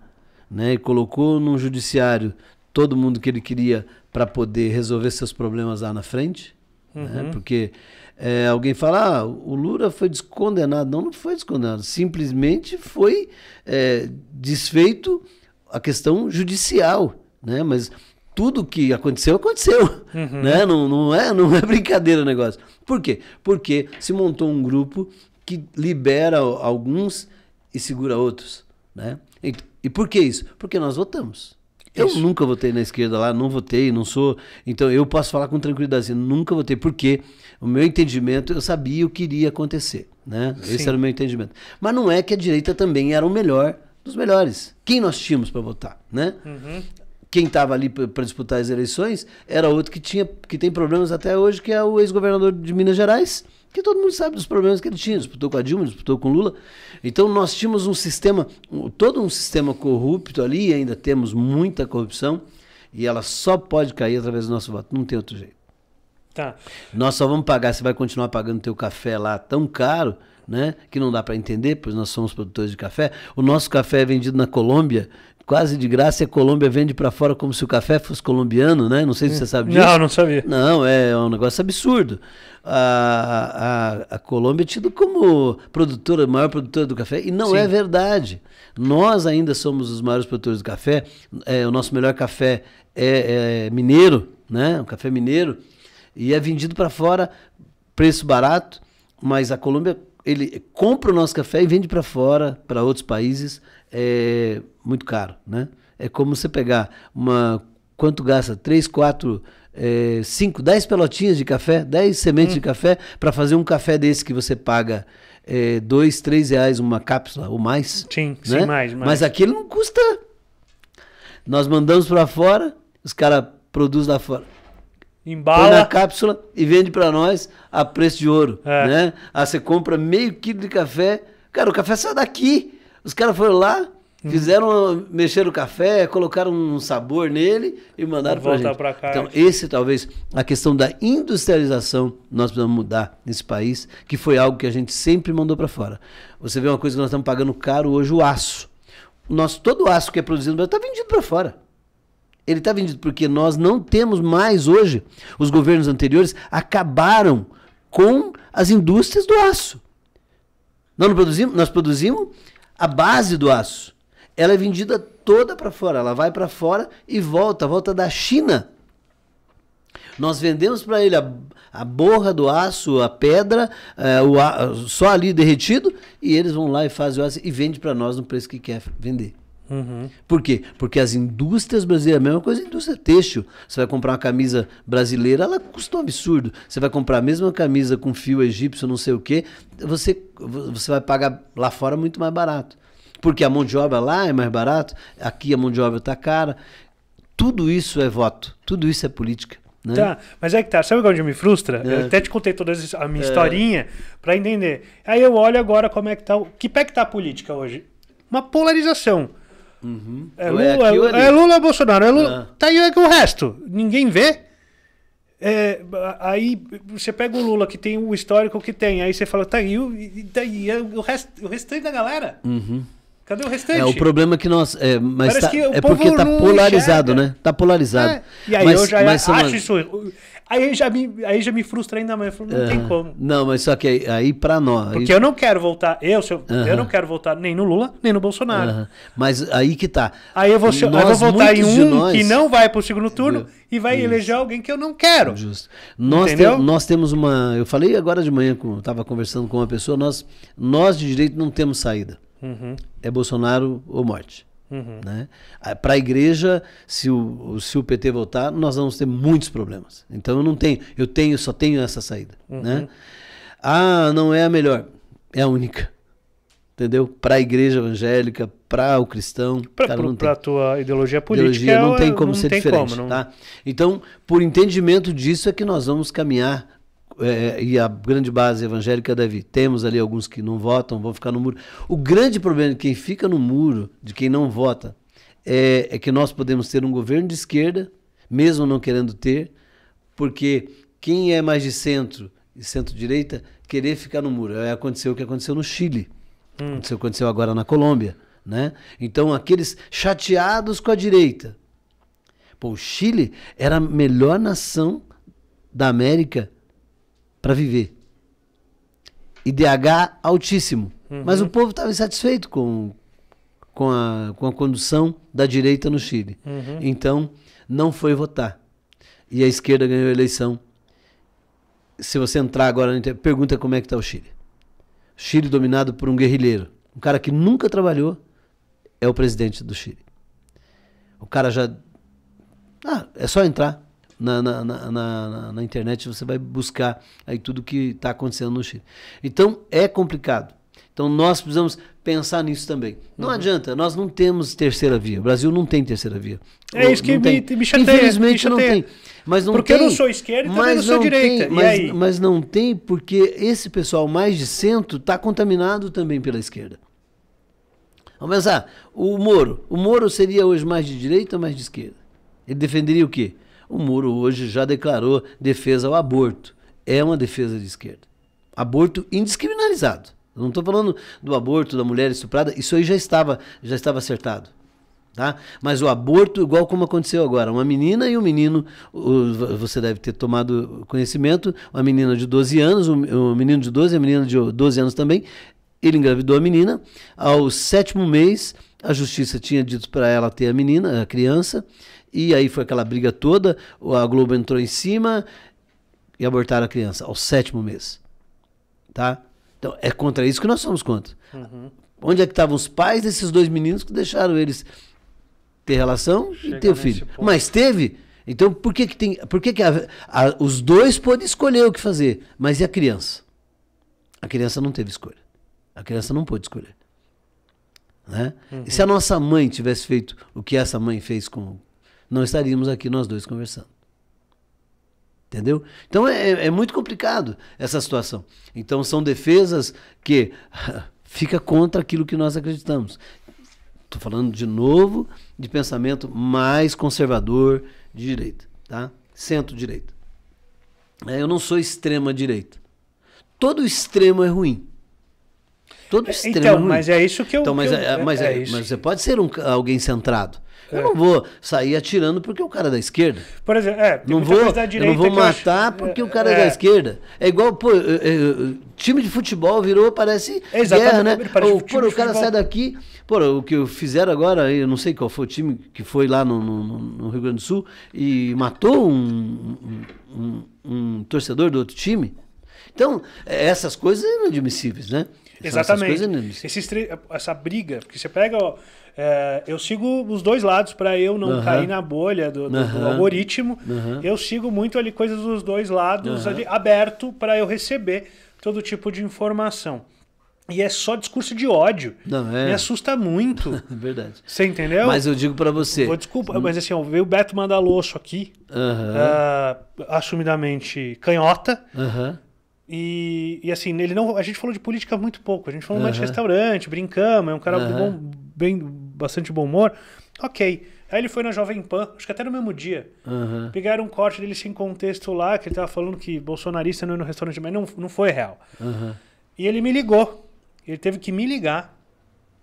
né? E colocou num judiciário todo mundo que ele queria para poder resolver seus problemas lá na frente. Né? Uhum. Né? Porque é, alguém fala, ah, o Lula foi descondenado. Não, não foi descondenado. Simplesmente foi é, desfeito a questão judicial. Né? Mas tudo que aconteceu, aconteceu. Uhum. Né? Não, não, é, não é brincadeira o negócio. Por quê? Porque se montou um grupo que libera alguns e segura outros. Né? E, e por que isso? Porque nós votamos. Eu Isso. nunca votei na esquerda lá, não votei, não sou. Então eu posso falar com tranquilidade assim, nunca votei, porque o meu entendimento, eu sabia o que iria acontecer. Né? Esse era o meu entendimento. Mas não é que a direita também era o melhor dos melhores. Quem nós tínhamos para votar? Né? Uhum. Quem estava ali para disputar as eleições era outro que, tinha, que tem problemas até hoje, que é o ex-governador de Minas Gerais porque todo mundo sabe dos problemas que ele tinha, disputou com a Dilma, disputou com Lula. Então nós tínhamos um sistema, todo um sistema corrupto ali, ainda temos muita corrupção, e ela só pode cair através do nosso voto, não tem outro jeito. Tá. Nós só vamos pagar, você vai continuar pagando teu café lá tão caro, né? Que não dá para entender, pois nós somos produtores de café. O nosso café é vendido na Colômbia quase de graça e a Colômbia vende para fora como se o café fosse colombiano, né? Não sei se você hum. sabe disso. Não, não sabia. Não, é um negócio absurdo. A, a, a Colômbia é tida como produtora, maior produtora do café, e não Sim. é verdade. Nós ainda somos os maiores produtores de café. É, o nosso melhor café é, é mineiro, né? O café mineiro. E é vendido para fora, preço barato, mas a Colômbia ele compra o nosso café e vende para fora, para outros países, é muito caro, né? É como você pegar uma, quanto gasta? 3, 4, 5, 10 pelotinhas de café, 10 sementes hum. de uhum. café, para fazer um café desse que você paga é, 2, 3 reais uma cápsula ou mais. Sim, né? sim, mais, mais. Mas aquilo não custa. Nós mandamos para fora, os caras produzem lá fora. Embala. Põe na cápsula e vende para nós a preço de ouro. É. Né? Aí ah, você compra meio quilo de café. Cara, o café sai daqui. Os caras foram lá, uhum. fizeram, mexeram o café, colocaram um sabor nele e mandaram para gente. Pra cá, então, esse talvez, a questão da industrialização, nós precisamos mudar nesse país, que foi algo que a gente sempre mandou para fora. Você vê uma coisa que nós estamos pagando caro hoje, o aço. O nosso, todo o aço que é produzido no Brasil está vendido para fora. Ele está vendido porque nós não temos mais hoje, os governos anteriores acabaram com as indústrias do aço. Nós não produzimos, nós produzimos a base do aço. Ela é vendida toda para fora, ela vai para fora e volta, volta da China. Nós vendemos para ele a, a, borra do aço, a pedra, é, o, a, só ali derretido, e eles vão lá e fazem o aço e vende para nós no preço que quer vender. Uhum. Por quê? Porque as indústrias brasileiras, a mesma coisa a indústria têxtil. Você vai comprar uma camisa brasileira, ela custa um absurdo. Você vai comprar a mesma camisa com fio egípcio, não sei o quê, você, você vai pagar lá fora muito mais barato. Porque a mão de obra lá é mais barato, aqui a mão de obra está cara. Tudo isso é voto, tudo isso é política. Né? Tá, mas é que tá. Sabe onde me frustra? É. Eu até te contei toda a minha é. historinha para entender. Aí eu olho agora como é que tá. Que pé que tá a política hoje? Uma polarização. Uhum. É, então, é Lula, é, é, Lula, Bolsonaro. É Lula. Ah. Tá aí é o resto. Ninguém vê. É, aí você pega o Lula, que tem o histórico que tem, aí você fala, tá aí, o, tá o, rest, o restante da galera. Uhum. Cadê o é, restante? É, o problema é que nós. É, mas tá, que é porque tá polarizado, enxerga. né? Tá polarizado. É. E aí mas, eu já mas, acho isso. Aí já, me, aí já me frustra ainda mais. Falo, não tem é. como. Não, mas só que aí, aí nós. Porque aí... eu não quero voltar. Eu, seu, eu não quero voltar nem no Lula, nem no Bolsonaro. Mas aí que tá. Aí eu vou, nós, eu vou em um nós... que não vai pro segundo turno e vai isso. eleger alguém que eu não quero. Justo. Nós, tem, nós temos uma. Eu falei agora de manhã, com, eu estava conversando com uma pessoa, nós, nós de direito não temos saída. Uhum. É Bolsonaro ou morte. Uhum. Né? Para a igreja, se o, se o PT voltar, nós vamos ter muitos problemas. Então eu não tenho, eu tenho, só tenho essa saída. Uhum. Né? Ah, não é a melhor, é a única. Entendeu? Para a igreja evangélica, para o cristão. Para a tua ideologia política. Ideologia, não tem como não ser diferente. Como, não... tá? Então, por entendimento disso, é que nós vamos caminhar é, e a grande base evangélica é deve. Temos ali alguns que não votam, vão ficar no muro. O grande problema de quem fica no muro, de quem não vota, é, é que nós podemos ter um governo de esquerda, mesmo não querendo ter, porque quem é mais de centro e centro-direita querer ficar no muro. É, aconteceu o que aconteceu no Chile, hum. aconteceu, aconteceu agora na Colômbia. Né? Então, aqueles chateados com a direita. Pô, o Chile era a melhor nação da América para viver. IDH altíssimo. Uhum. Mas o povo estava insatisfeito com, com, a, com a condução da direita no Chile. Uhum. Então, não foi votar. E a esquerda ganhou a eleição. Se você entrar agora, na pergunta como é que está o Chile. Chile dominado por um guerrilheiro. Um cara que nunca trabalhou é o presidente do Chile. O cara já... Ah, é só entrar na, na, na, na internet, você vai buscar aí tudo que está acontecendo no Chile. Então, é complicado. Então nós precisamos pensar nisso também. Não uhum. adianta, nós não temos terceira via. O Brasil não tem terceira via. É isso que me, me chateia. Infelizmente me chateia. não tem. Mas não porque tem, eu não sou esquerda e também não sou direita. Tem, mas, mas, não tem porque esse pessoal mais de centro está contaminado também pela esquerda. Vamos pensar, o Moro. O Moro seria hoje mais de direita ou mais de esquerda? Ele defenderia o quê? O Moro hoje já declarou defesa ao aborto. É uma defesa de esquerda. Aborto indiscriminalizado. Eu não estou falando do aborto da mulher estuprada, isso aí já estava, já estava acertado. Tá? Mas o aborto, igual como aconteceu agora, uma menina e um menino, você deve ter tomado conhecimento, uma menina de 12 anos, um menino de 12, a menina de 12 anos também, ele engravidou a menina, ao sétimo mês, a justiça tinha dito para ela ter a menina, a criança, e aí foi aquela briga toda, a Globo entrou em cima e abortaram a criança ao sétimo mês. Tá? Então é contra isso que nós somos contra. Uhum. Onde é que estavam os pais desses dois meninos que deixaram eles ter relação Chega e ter o filho? Mas teve. Então por que, que tem. Por que, que a, a, os dois podem escolher o que fazer? Mas e a criança? A criança não teve escolha. A criança não pôde escolher. Né? Uhum. E se a uhum. nossa mãe tivesse feito o que essa mãe fez com, não estaríamos aqui nós dois conversando. Entendeu? Então é, é, é muito complicado essa situação. Então são defesas que fica contra aquilo que nós acreditamos. Estou falando de novo de pensamento mais conservador de direita, tá? Centro-direita. É, eu não sou extrema-direita. Todo extremo é ruim. Todo é, extremo então, é ruim. mas é isso que eu... Então, mas, eu, é, mas, é, mas você pode ser um, alguém centrado. Eu não vou sair atirando porque o cara é da esquerda. Por exemplo, é, não vou, da direita. Eu não vou matar acho... porque é, o cara é, da é. esquerda. É igual, pô, time de futebol virou, parece Exatamente, guerra, né? Parece Ou, pô, o cara sai daqui. Pô, o que fizeram agora, eu não sei qual foi o time que foi lá no, no, no Rio Grande do Sul e matou um, um, um, um torcedor do outro time. Então, é, essas coisas são inadmissíveis, né? Exatamente. Esses essa briga, porque você pega, ó, é, eu sigo os dois lados para eu não uhum. cair na bolha do, do, uhum. do algoritmo. Uhum. Eu sigo muito ali coisas dos dois lados ali, aberto para eu receber todo tipo de informação. E é só discurso de ódio. Não, é... Me assusta muito. É verdade. Você entendeu? Mas eu digo para você. Vou, desculpa, hum. mas assim, veio o Beto Mandalosso aqui, uh, assumidamente canhota. Uh e, e assim, ele não, a gente falou de política muito pouco. A gente falou uhum. mais de restaurante, brincamos, é um cara uhum. bom, bem, bastante bom humor. Ok. Aí ele foi na Jovem Pan, acho que até no mesmo dia. Uhum. Pegaram um corte dele sem contexto lá, que ele tava falando que bolsonarista não ia no restaurante, mas não, não foi real. Uhum. E ele me ligou. Ele teve que me ligar,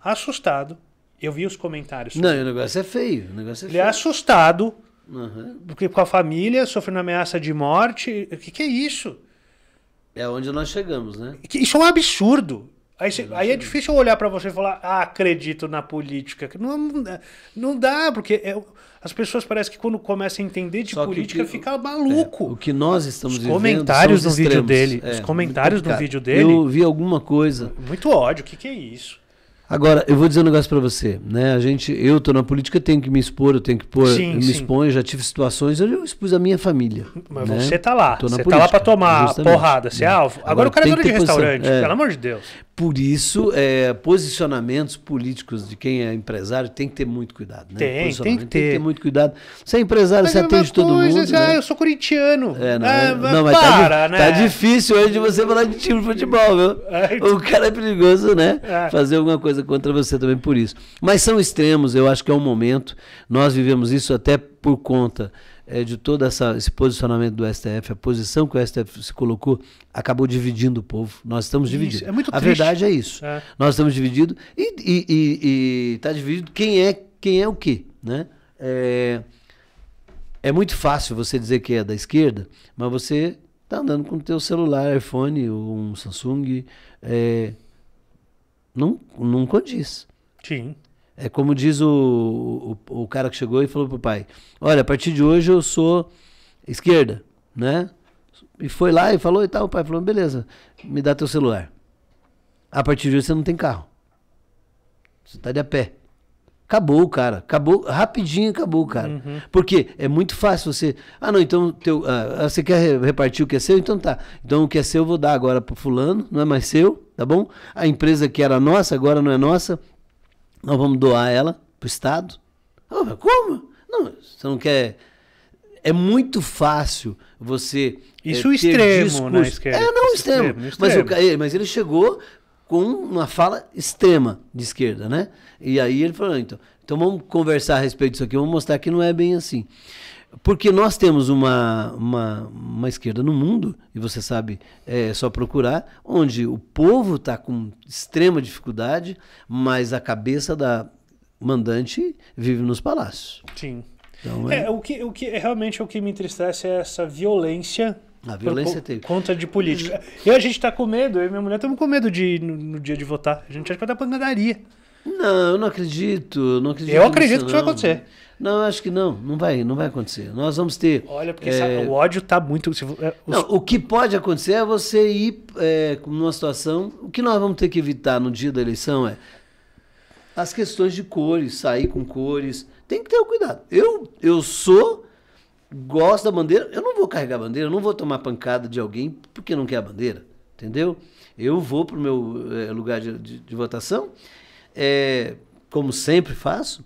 assustado. Eu vi os comentários. Não, o negócio é feio. O negócio é ele é feio. é assustado, uhum. porque com a família, sofrendo ameaça de morte. O que, que é isso? É onde nós chegamos, né? Isso é um absurdo. Aí, é, aí é difícil olhar para você e falar, ah, acredito na política. Não, não dá, porque é, as pessoas parecem que quando começam a entender de Só política que, fica maluco. É, o que nós estamos os é, comentários no extremos. vídeo dele, é, os comentários no vídeo dele. Eu vi alguma coisa. Muito ódio, o que, que é isso? Agora, eu vou dizer um negócio para você, né? A gente, eu tô na política, tenho que me expor, eu tenho que pôr, sim, me exponho, já tive situações, eu expus a minha família. Mas né? você tá lá, você tá lá para tomar porrada, você é alvo. Agora, Agora o cara é dono de restaurante, é. pelo amor de Deus. Por isso, é, posicionamentos políticos de quem é empresário tem que ter muito cuidado, né? Tem, tem que ter. Tem que ter muito cuidado. Você é empresário, mas você é atende todo mundo. Né? Ah, eu sou corintiano. É, não, ah, é, mas não, mas tá para, tá, né? tá difícil hoje você falar de time de futebol, viu? É. O cara é perigoso, né? Fazer alguma coisa coisa contra você também por isso. Mas são extremos, eu acho que é um momento. Nós vivemos isso até por conta é, de todo essa, esse posicionamento do STF, a posição que o STF se colocou, acabou dividindo o povo. Nós estamos divididos. Isso, é muito a triste. verdade é isso. É. Nós estamos divididos e está dividido quem é quem é o quê, né? É, é muito fácil você dizer que é da esquerda, mas você está andando com o teu celular, iPhone um Samsung, é, não, não condiz. Sim. É como diz o, o, o, cara que chegou e falou pro pai: Olha, a partir de hoje eu sou esquerda, né? E foi lá e falou e tal. O pai falou: Beleza, me dá teu celular. A partir de hoje você não tem carro. Você tá de a pé. Acabou o cara. Acabou, rapidinho acabou o cara. Uhum. Porque é muito fácil você. Ah, não, então teu, ah, você quer repartir o que é seu? Então tá. Então o que é seu eu vou dar agora pro fulano, não é mais seu tá bom? A empresa que era nossa, agora não é nossa, nós vamos doar ela para o Estado. Oh, como? Não, você não quer. É muito fácil você. Isso é, extremo né, discurso. na esquerda. É, não, o extremo. extremo. Mas, eh, mas ele chegou com uma fala extrema de esquerda, né? E aí ele falou, ah, então, então vamos conversar a respeito disso aqui, vamos mostrar que não é bem assim. Porque nós temos uma, uma, uma esquerda no mundo, e você sabe, é só procurar, onde o povo está com extrema dificuldade, mas a cabeça da mandante vive nos palácios. Sim. Então, é... é... o que, o que realmente o que me entristece é essa violência a violência teve. Conta de política. E a gente tá com medo, eu e minha mulher estamos com medo de no, no, dia de votar. A gente acha que vai dar pancadaria. Não, eu não acredito. Eu, não acredito eu acredito nisso, que isso vai acontecer. Não, acho que não. Não vai, não vai acontecer. Nós vamos ter. Olha, porque é... sabe, o ódio está muito. É, os... Não, o que pode acontecer é você ir é, numa situação. O que nós vamos ter que evitar no dia da eleição é as questões de cores, sair com cores. Tem que ter o cuidado. Eu, eu sou, gosto da bandeira. Eu não vou carregar a bandeira, eu não vou tomar pancada de alguém porque não quer a bandeira. Entendeu? Eu vou para o meu é, lugar de, de, de votação é, como sempre faço,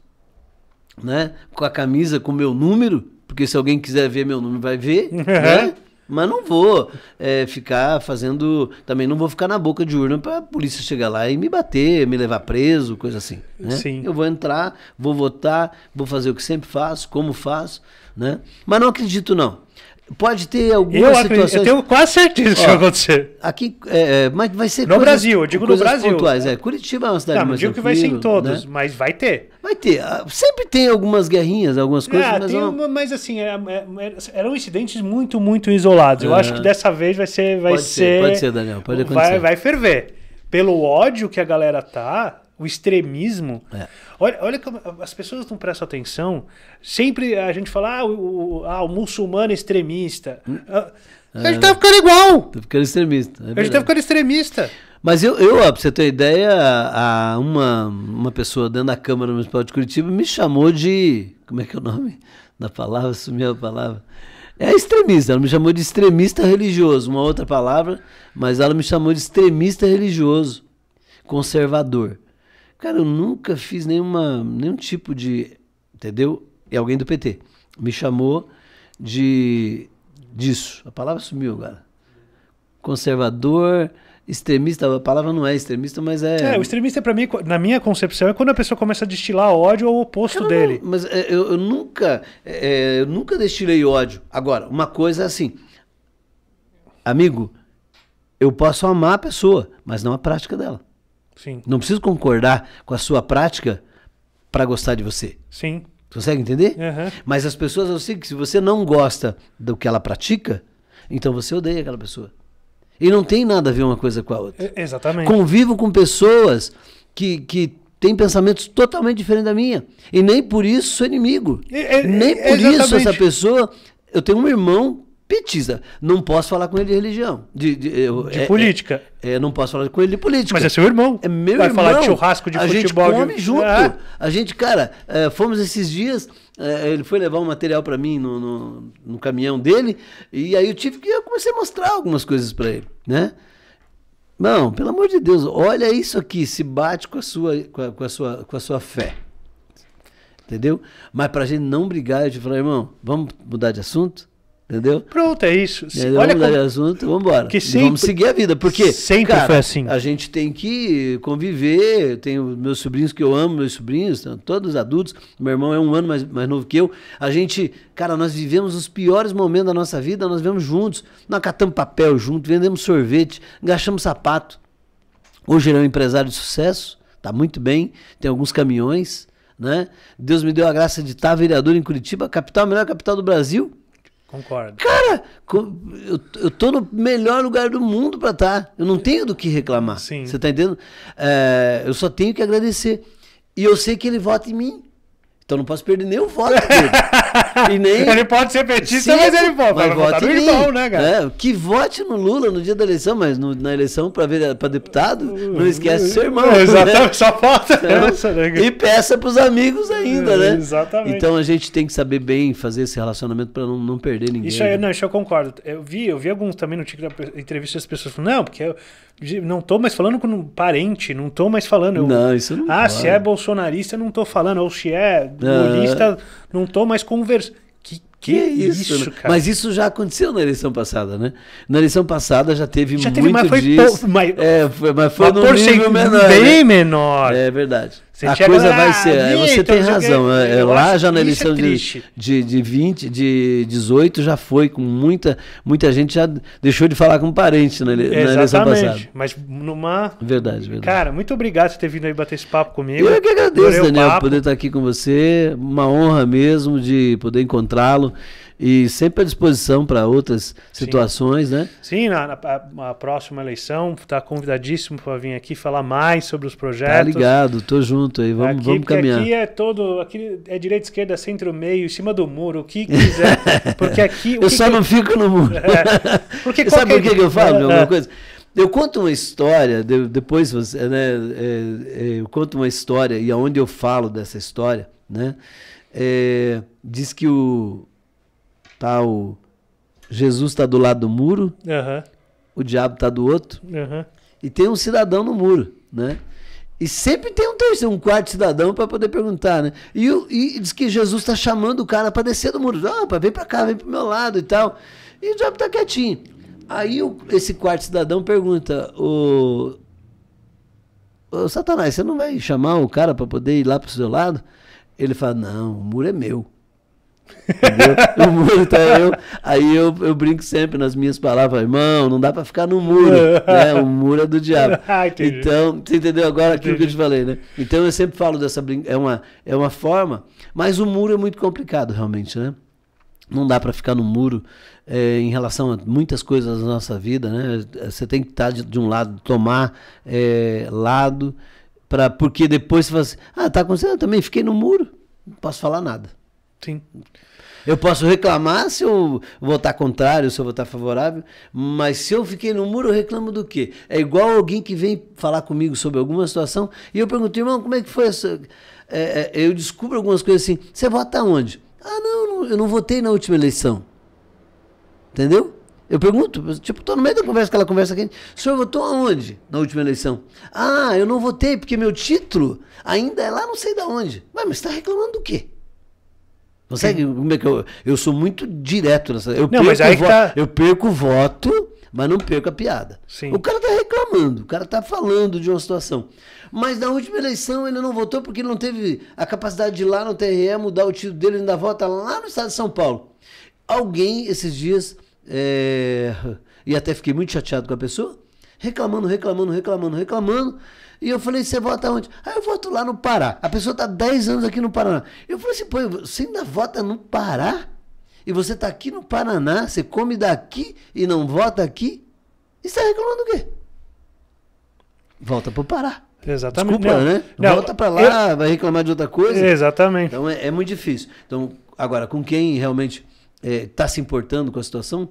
né? Com a camisa com meu número, porque se alguém quiser ver meu número vai ver, né? Mas não vou é, ficar fazendo. Também não vou ficar na boca de urna para a polícia chegar lá e me bater, me levar preso, coisa assim. Né? Sim. Eu vou entrar, vou votar, vou fazer o que sempre faço, como faço, né? Mas não acredito, não. Pode ter algumas eu situações... Eu tenho quase certeza que isso vai acontecer. Aqui, é, é, mas vai ser No coisas, Brasil, eu digo no Brasil. Pontuais, é. Curitiba é uma cidade não, tá, digo que vai ser em todos, né? mas vai ter. Vai ter. Ah, sempre tem algumas guerrinhas, algumas coisas. Ah, mas, tem uma, mas assim, é, é, eram incidentes muito, muito isolados. Eu acho que dessa vez vai ser... Vai pode ser, ser, pode ser, Daniel, pode acontecer. Vai, vai ferver. Pelo ódio que a galera tá, o extremismo. É. Olha, olha como as pessoas não prestam atenção. Sempre a gente fala, ah, o, o, ah, o muçulmano é extremista. Hum. A gente é. tá ficando igual. Tá ficando extremista. É a gente tá ficando extremista. Mas eu, eu ó, pra você ter ideia, a, uma, uma pessoa dentro da Câmara Municipal de Curitiba me chamou de. Como é que é o nome da palavra? Sumiu a palavra. É extremista, ela me chamou de extremista religioso, uma outra palavra, mas ela me chamou de extremista religioso, conservador. Cara, eu nunca fiz nenhuma, nenhum tipo de. Entendeu? E alguém do PT me chamou de disso. A palavra sumiu agora. Conservador, extremista, a palavra não é extremista, mas é. É, o extremista para mim, na minha concepção, é quando a pessoa começa a destilar ódio ao oposto Cara, dele. Não, mas é, eu, eu nunca, é, é, eu nunca destilei ódio. Agora, uma coisa é assim, amigo, eu posso amar a pessoa, mas não a prática dela. Sim. Não preciso concordar com a sua prática para gostar de você. Sim. Consegue entender? Uhum. Mas as pessoas, eu sei assim, que se você não gosta do que ela pratica, então você odeia aquela pessoa. E não tem nada a ver uma coisa com a outra. É, exatamente. Convivo com pessoas que, que têm pensamentos totalmente diferentes da minha. E nem por isso sou inimigo. É, é, nem por isso essa pessoa. Eu tenho um irmão petista. Não posso falar com ele de religião. De, de, eu, de é, é política. É, é, não posso falar com ele de política. Mas é seu irmão. É meu Vai irmão. falar de churrasco de a futebol. A gente come de... junto. É. A gente, cara, é, fomos esses dias, ele foi levar um material para mim no, no, no, caminhão dele, e aí eu tive que... Eu comecei a mostrar algumas coisas para ele, né? Não, pelo amor de Deus, olha isso aqui, se bate com a sua, com a, com a sua, com a sua fé. Entendeu? Mas pra gente não brigar, eu te falei, irmão, vamos mudar de assunto? Entendeu? Pronto, é isso. Entendeu? Olha vamos como... assunto, vamos embora. Que sempre... Vamos seguir a vida, porque sempre cara, foi assim. A gente tem que conviver. Eu tenho meus sobrinhos que eu amo, meus sobrinhos, né, todos adultos. Meu irmão é um ano mais, mais novo que eu. A gente, cara, nós vivemos os piores momentos da nossa vida, nós vivemos juntos. Nós catamos papel junto, vendemos sorvete, gastamos sapato. Hoje ele é um empresário de sucesso, tá muito bem, tem alguns caminhões, né? Deus me deu a graça de estar vereador em Curitiba, capital, a melhor capital do Brasil Concordo. Cara, eu, eu tô no melhor lugar do mundo para estar. Tá. Eu não tenho do que reclamar. Sim. Você tá entendendo? É, eu só tenho que agradecer. E eu sei que ele vota em mim. Então não posso perder nem o voto dele. E nem... ele pode ser petista, Sim, mas ele vota. Mas vote tá no irmão, né, cara? É, que vote no Lula no dia da eleição, mas no, na eleição para deputado, não esquece seu irmão. Né? exatamente, né? só falta então, essa, né? E peça para os amigos ainda, né? Exatamente. Então a gente tem que saber bem fazer esse relacionamento para não, não perder ninguém. Isso, aí, né? não, isso eu concordo. Eu vi, eu vi alguns também no TikTok entrevista as pessoas falando, não, porque eu não tô mais falando com um parente, não tô mais falando. Eu, não, isso não. Ah, vai. se é bolsonarista, não tô falando. Ou se é ah. bolista, é. não tô mais conversando. Que que, isso, isso né? cara. Mas isso já aconteceu na eleição passada, né? Na eleição passada já teve já muito teve, mas foi disso. mas, é, foi, mas foi num nível menor. Bem né? menor. É verdade. Você a coisa lá, vai ser... Ali, ah, você então tem razão. É, lá já na é eleição é de, de, de 20, de 18 já foi com muita... Muita gente já deixou de falar com parente na, ele, na eleição passada. Mas numa... Verdade, verdade. Cara, muito obrigado por ter vindo aí bater esse papo comigo. Eu é que agradeço, Adorei Daniel, poder estar aqui com você. Uma honra mesmo de poder encontrá-lo e sempre à disposição para outras situações, Sim. né? Sim, na, na, na próxima eleição, está convidadíssimo para vir aqui falar mais sobre os projetos. Tá ligado, tô junto aí, vamos, aqui, vamos caminhar. Aqui é todo, aqui é direita, esquerda, centro, meio, em cima do muro, o que quiser, porque aqui... eu só que... não fico no muro. É, porque qualquer... Sabe por que, que eu falo, meu, é. coisa? Eu conto uma história, depois você, né, é, é, eu conto uma história e aonde eu falo dessa história, né, é, diz que o, Tá o Jesus está do lado do muro, uhum. o diabo está do outro, uhum. e tem um cidadão no muro, né? E sempre tem um terceiro, um quarto cidadão para poder perguntar, né? E, e, diz que Jesus está chamando o cara para descer do muro. Ah, pra, vem para cá, vem para meu lado e tal. E o diabo está quietinho. Aí o, esse quarto cidadão pergunta, o Satanás, você não vai chamar o cara para poder ir lá para o seu lado? Ele fala, não, o muro é meu o muro tá eu. Aí eu, eu brinco sempre nas minhas palavras, irmão, não dá pra ficar no muro. né? O muro é do diabo. Ah, então, você entendeu agora aquilo que eu te falei, né? Então eu sempre falo dessa brincadeira. É uma, é uma forma, mas o muro é muito complicado, realmente, né? Não dá para ficar no muro é, em relação a muitas coisas da nossa vida, né? Você tem que estar tá de, de um lado, tomar é, lado, pra, porque depois você fala assim, ah, tá acontecendo, eu também fiquei no muro, não posso falar nada. Sim. Eu posso reclamar se eu votar contrário, se eu votar favorável, mas se eu fiquei no muro, eu reclamo do quê? É igual alguém que vem falar comigo sobre alguma situação e eu pergunto, irmão, como é que foi essa. É, é eu descubro algumas coisas assim. Você vota onde? Ah, não, eu não votei na última eleição. Entendeu? Eu pergunto, tipo, tô no meio da conversa, aquela conversa aqui. O senhor votou aonde na última eleição? Ah, eu não votei porque meu título ainda é lá não sei da onde. Mas, mas você está reclamando do quê? Consegue? Como é que eu, eu sou muito direto nessa. Eu, não, perco, mas aí tá... eu perco o voto, mas não perco a piada. Sim. O cara tá reclamando, o cara tá falando de uma situação. Mas na última eleição ele não votou porque não teve a capacidade de ir lá no TRE mudar o título dele, ainda vota lá no estado de São Paulo. Alguém esses dias, é... e até fiquei muito chateado com a pessoa, reclamando, reclamando, reclamando, reclamando. E eu falei, você vota onde? Ah, eu voto lá no Pará. A pessoa está 10 anos aqui no Paraná. Eu falei assim, pô, você ainda vota no Pará? E você está aqui no Paraná, você come daqui e não vota aqui? E está reclamando o quê? Volta pro Pará. Exatamente. Desculpa, não, né? Não, Volta para lá, eu... vai reclamar de outra coisa. Exatamente. Então é, é muito difícil. Então, agora, com quem realmente está é, se importando com a situação,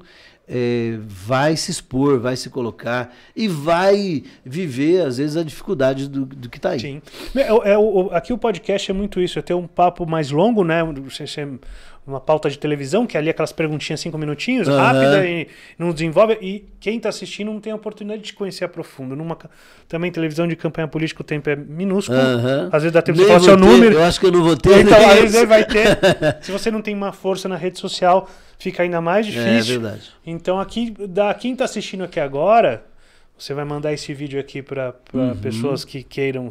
é, vai se expor, vai se colocar e vai viver, às vezes, a dificuldade do, do que está aí. Sim. É, é, é o, aqui o podcast é muito isso, é ter um papo mais longo, né? Uma pauta de televisão, que é ali aquelas perguntinhas cinco minutinhos, uhum. rápida e não desenvolve. E quem está assistindo não tem a oportunidade de conhecer a profundo. Numa, também televisão de campanha política, o tempo é minúsculo. Uhum. Às vezes dá tempo de falar seu ter, número. Eu acho que eu não vou ter. Então, às vezes vai ter. Se você não tem uma força na rede social, fica ainda mais é, é difícil. É verdade. Então, aqui, da, quem está assistindo aqui agora, você vai mandar esse vídeo aqui para uhum. pessoas que queiram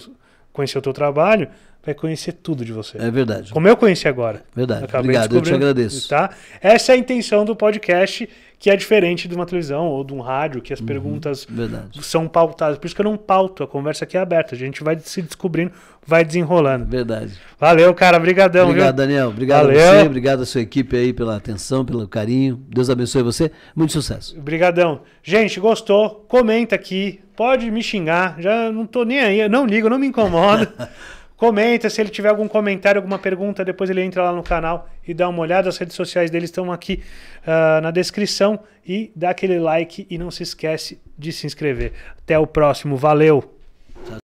conhecer o teu trabalho vai conhecer tudo de você. É verdade. Como eu conheci agora. Verdade. Acabei Obrigado, eu te agradeço. Tá? Essa é a intenção do podcast, que é diferente de uma televisão ou de um rádio, que as uhum, perguntas verdade. são pautadas. Por isso que eu não pauto, a conversa aqui é aberta. A gente vai se descobrindo, vai desenrolando. Verdade. Valeu, cara. Obrigadão. Obrigado, viu? Daniel. Obrigado Valeu. a você. Obrigado a sua equipe aí pela atenção, pelo carinho. Deus abençoe você. Muito sucesso. Obrigadão. Gente, gostou? Comenta aqui. Pode me xingar. Já não tô nem aí. Eu não ligo, não me incomodo. Comenta se ele tiver algum comentário, alguma pergunta, depois ele entra lá no canal e dá uma olhada. As redes sociais dele estão aqui uh, na descrição. E dá aquele like e não se esquece de se inscrever. Até o próximo. Valeu!